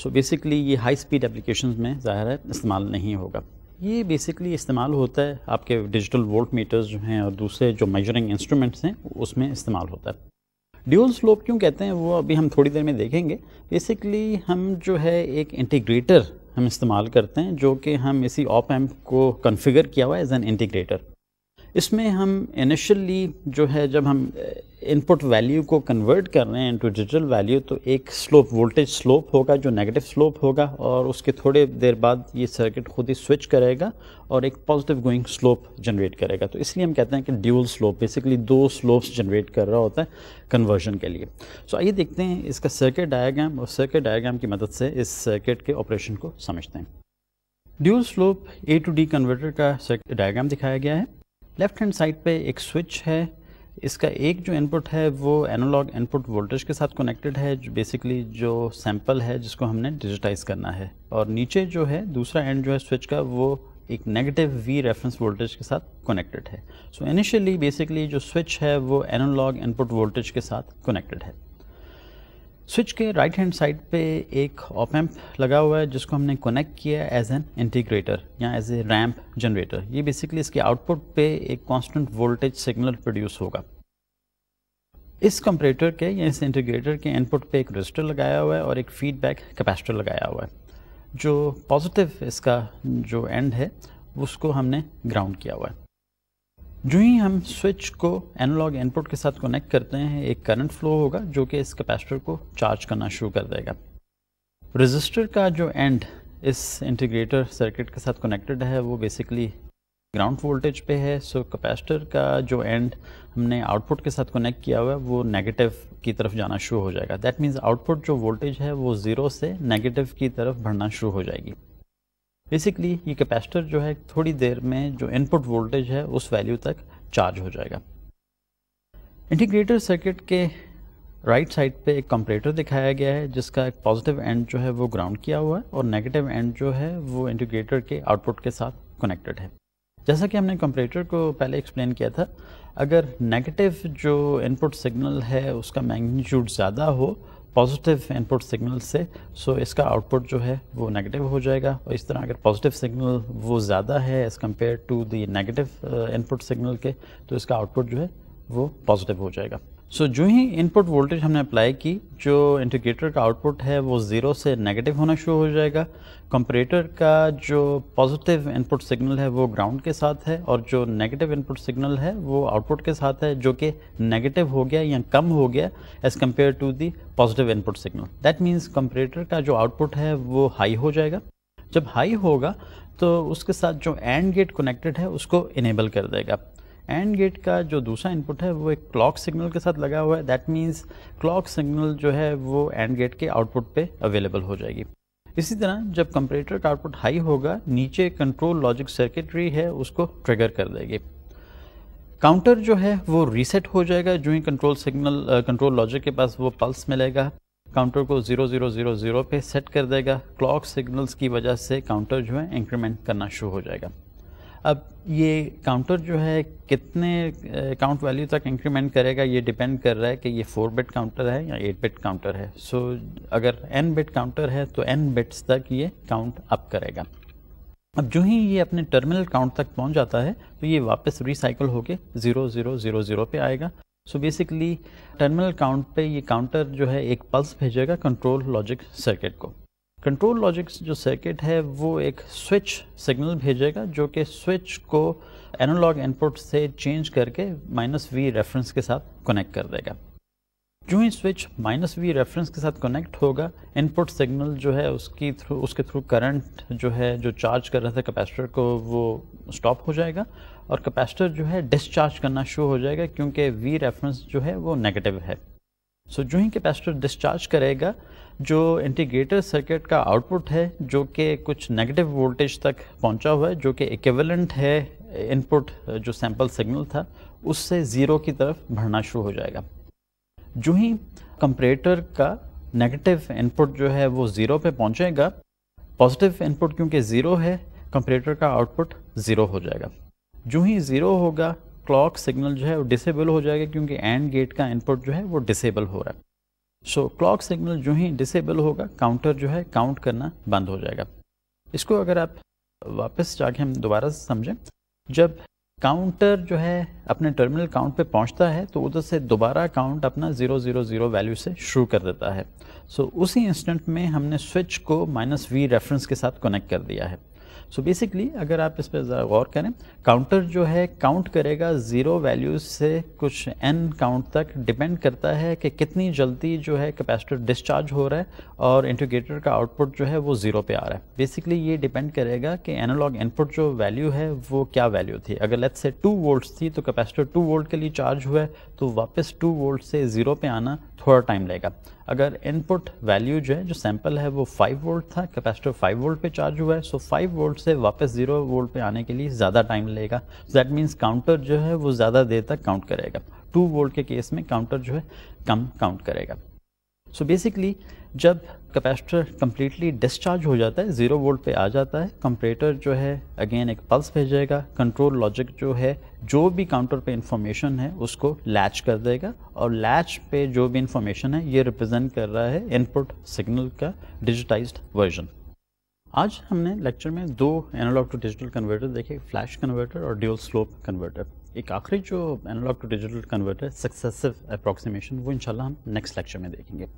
so basically ये हाई स्पीड एप्लीकेशन में ज़ाहिर है इस्तेमाल नहीं होगा ये बेसिकली इस्तेमाल होता है आपके डिजिटल वोल्ट मीटर्स जो हैं और दूसरे जो मेजरिंग इंस्ट्रूमेंट्स हैं उसमें इस्तेमाल होता है ड्यूल स्लोप क्यों कहते हैं वो अभी हम थोड़ी देर में देखेंगे बेसिकली हम जो है एक इंटीग्रेटर हम इस्तेमाल करते हैं जो कि हम इसी ऑप एम्प को कन्फिगर किया हुआ एज एन इंटीग्रेटर इसमें हम इनिशियली जो है जब हम इनपुट वैल्यू को कन्वर्ट कर रहे हैं इनटू डिजिटल वैल्यू तो एक स्लोप वोल्टेज स्लोप होगा जो नेगेटिव स्लोप होगा और उसके थोड़े देर बाद ये सर्किट खुद ही स्विच करेगा और एक पॉजिटिव गोइंग स्लोप जनरेट करेगा तो इसलिए हम कहते हैं कि ड्यूल स्लोप बेसिकली दो स्लोप्स जनरेट कर रहा होता है कन्वर्जन के लिए सो so, आइए देखते हैं इसका सर्किट डायाग्राम और सर्किट डायाग्राम की मदद से इस सर्किट के ऑपरेशन को समझते हैं dual slope A to D converter का डायग्राम दिखाया गया है लेफ्ट हैंड साइड पे एक स्विच है इसका एक जो इनपुट है वो एनालॉग इनपुट वोल्टेज के साथ कनेक्टेड है जो बेसिकली जो सैंपल है जिसको हमने डिजिटाइज करना है और नीचे जो है दूसरा एंड जो है स्विच का वो एक नेगेटिव वी रेफरेंस वोल्टेज के साथ कनेक्टेड है सो इनिशियली बेसिकली जो स्विच है वो एनालॉग इनपुट वोल्टेज के साथ कनेक्टेड है स्विच के राइट हैंड साइड पे एक ऑप एम्प लगा हुआ है जिसको हमने कनेक्ट किया है एज एन इंटीग्रेटर या एज ए रैम्प जनरेटर ये बेसिकली इसके आउटपुट पे एक कांस्टेंट वोल्टेज सिग्नल प्रोड्यूस होगा इस कंपरेटर के या इस इंटीग्रेटर के इनपुट पे एक रजिस्टर लगाया हुआ है और एक फीडबैक कैपेसिटर लगाया हुआ है जो पॉजिटिव इसका जो एंड है उसको हमने ग्राउंड किया हुआ है जो ही हम स्विच को एनालॉग इनपुट के साथ कनेक्ट करते हैं एक करंट फ्लो होगा जो कि इस कैपेसिटर को चार्ज करना शुरू कर देगा रजिस्टर का जो एंड इस इंटीग्रेटर सर्किट के साथ कनेक्टेड है वो बेसिकली ग्राउंड वोल्टेज पे है सो कैपेसिटर का जो एंड हमने आउटपुट के साथ कनेक्ट किया हुआ है वो नेगेटिव की तरफ जाना शुरू हो जाएगा दैट मीन्स आउटपुट जो वोल्टेज है वो ज़ीरो से नेगेटिव की तरफ बढ़ना शुरू हो जाएगी बेसिकली ये कैपेसिटर जो है थोड़ी देर में जो इनपुट वोल्टेज है उस वैल्यू तक चार्ज हो जाएगा इंटीग्रेटर सर्किट के राइट साइड पे एक कंपरेटर दिखाया गया है जिसका एक पॉजिटिव एंड जो है वो ग्राउंड किया हुआ है और नेगेटिव एंड जो है वो इंटीग्रेटर के आउटपुट के साथ कनेक्टेड है जैसा कि हमने कंपरेटर को पहले एक्सप्लेन किया था अगर नेगेटिव जो इनपुट सिग्नल है उसका मैग्नीट्यूड ज़्यादा हो पॉजिटिव इनपुट सिग्नल से सो so इसका आउटपुट जो है वो नेगेटिव हो जाएगा और इस तरह अगर पॉजिटिव सिग्नल वो ज़्यादा है as compare to the negative input signal के तो इसका आउटपुट जो है वो पॉजिटिव हो जाएगा सो so, जो ही इनपुट वोल्टेज हमने अप्लाई की जो इंटीग्रेटर का आउटपुट है वो ज़ीरो से नेगेटिव होना शुरू हो जाएगा कंपरेटर का जो पॉजिटिव इनपुट सिग्नल है वो ग्राउंड के साथ है और जो नेगेटिव इनपुट सिग्नल है वो आउटपुट के साथ है जो कि नेगेटिव हो गया या कम हो गया as compare to the positive input signal that means comparator का जो आउटपुट है वो हाई हो जाएगा जब हाई होगा तो उसके साथ जो एंड गेट कनेक्टेड है उसको इनेबल कर देगा एंड गेट का जो दूसरा इनपुट है वो एक क्लॉक सिग्नल के साथ लगा हुआ है दैट मीन्स क्लॉक सिग्नल जो है वो एंड गेट के आउटपुट पे अवेलेबल हो जाएगी इसी तरह जब कंपरेटर का आउटपुट हाई होगा नीचे कंट्रोल लॉजिक सर्किटरी है उसको ट्रिगर कर देगी काउंटर जो है वो रीसेट हो जाएगा जो ही कंट्रोल सिग्नल कंट्रोल लॉजिक के पास वो पल्स मिलेगा काउंटर को जीरो जीरो जीरो जीरो पे सेट कर देगा क्लॉक सिग्नल्स की वजह से काउंटर जो है इंक्रीमेंट करना शुरू हो जाएगा अब ये काउंटर जो है कितने काउंट वैल्यू तक इंक्रीमेंट करेगा ये डिपेंड कर रहा है कि ये फोर बिट काउंटर है या एट बिट काउंटर है सो so, अगर एन बिट काउंटर है तो एन बिट्स तक ये काउंट अप करेगा अब जो ही ये अपने टर्मिनल काउंट तक पहुंच जाता है तो ये वापस रिसाइकल होके ज़ीरो ज़ीरो ज़ीरो ज़ीरो पे आएगा सो बेसिकली टर्मिनल काउंट पे ये काउंटर जो है एक पल्स भेजेगा कंट्रोल लॉजिक सर्किट को कंट्रोल लॉजिक जो सर्किट है वो एक स्विच सिग्नल भेजेगा जो कि स्विच को एनालॉग इनपुट से चेंज करके माइनस वी रेफरेंस के साथ कनेक्ट कर देगा जो ही स्विच माइनस वी रेफरेंस के साथ कनेक्ट होगा इनपुट सिग्नल जो है उसकी थ्रू उसके थ्रू करंट जो है जो चार्ज कर रहा था कैपेसिटर को वो स्टॉप हो जाएगा और कैपेसिटर जो है डिस्चार्ज करना शुरू हो जाएगा क्योंकि वी रेफरेंस जो है वो नेगेटिव है सो so, जो ही कैपेसिटर डिस्चार्ज करेगा जो इंटीग्रेटर सर्किट का आउटपुट है जो कि कुछ नेगेटिव वोल्टेज तक पहुंचा हुआ है जो कि इक्वलेंट है इनपुट जो सैम्पल सिग्नल था उससे ज़ीरो की तरफ भरना शुरू हो जाएगा जो ही कंपरेटर का नेगेटिव इनपुट जो है वो ज़ीरो पे पहुंचेगा पॉजिटिव इनपुट क्योंकि ज़ीरो है कंपरेटर का आउटपुट ज़ीरो हो जाएगा जो ही ज़ीरो होगा क्लॉक सिग्नल जो है वो डिसेबल हो जाएगा क्योंकि एंड गेट का इनपुट जो है वो डिसेबल हो रहा है सो क्लॉक सिग्नल जो ही डिसेबल होगा काउंटर जो है काउंट करना बंद हो जाएगा इसको अगर आप वापस जाके हम दोबारा से समझें जब काउंटर जो है अपने टर्मिनल काउंट पे पहुंचता है तो उधर से दोबारा काउंट अपना ज़ीरो ज़ीरो ज़ीरो वैल्यू से शुरू कर देता है सो so, उसी इंस्टेंट में हमने स्विच को माइनस वी रेफरेंस के साथ कनेक्ट कर दिया है सो so बेसिकली अगर आप इस पर ज़रा गौर करें काउंटर जो है काउंट करेगा ज़ीरो वैल्यूज से कुछ एन काउंट तक डिपेंड करता है कि कितनी जल्दी जो है कैपेसिटर डिस्चार्ज हो रहा है और इंटीग्रेटर का आउटपुट जो है वो ज़ीरो पे आ रहा है बेसिकली ये डिपेंड करेगा कि एनालॉग इनपुट जो वैल्यू है वो क्या वैल्यू थी अगर लेट से टू वोल्ट थी तो कैपेसिटर टू वोल्ट के लिए चार्ज हुआ है तो वापस टू वोल्ट से ज़ीरो पे आना थोड़ा टाइम लेगा अगर इनपुट वैल्यू जो है जो सैंपल है वो 5 वोल्ट था कैपेसिटर 5 वोल्ट पे चार्ज हुआ है सो फाइव 5 वोल्ट से वापस 0 वोल्ट पे आने के लिए ज़्यादा टाइम लेगा दैट मीन्स काउंटर जो है वो ज़्यादा देर तक काउंट करेगा 2 वोल्ट के केस में काउंटर जो है कम काउंट करेगा सो so बेसिकली जब कैपेसिटर कम्प्लीटली डिस्चार्ज हो जाता है ज़ीरो वोल्ट पे आ जाता है कंपरेटर जो है अगेन एक पल्स भेजेगा कंट्रोल लॉजिक जो है जो भी काउंटर पे इंफॉर्मेशन है उसको लैच कर देगा और लैच पे जो भी इंफॉर्मेशन है ये रिप्रेजेंट कर रहा है इनपुट सिग्नल का डिजिटाइज वर्जन आज हमने लेक्चर में दो एनालॉग टू डिजिटल कन्वर्टर देखे फ्लैश कन्वर्टर और ड्यूल स्लोप कन्वर्टर एक आखिरी जो analogue to digital converter successive approximation वो इंशाल्लाह हम नेक्स्ट लेक्चर में देखेंगे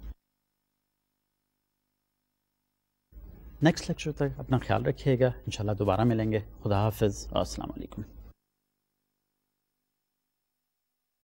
नेक्स्ट लेक्चर तक अपना ख्याल रखिएगा इंशाल्लाह दोबारा मिलेंगे खुदा हाफिज़ अस्सलाम वालेकुम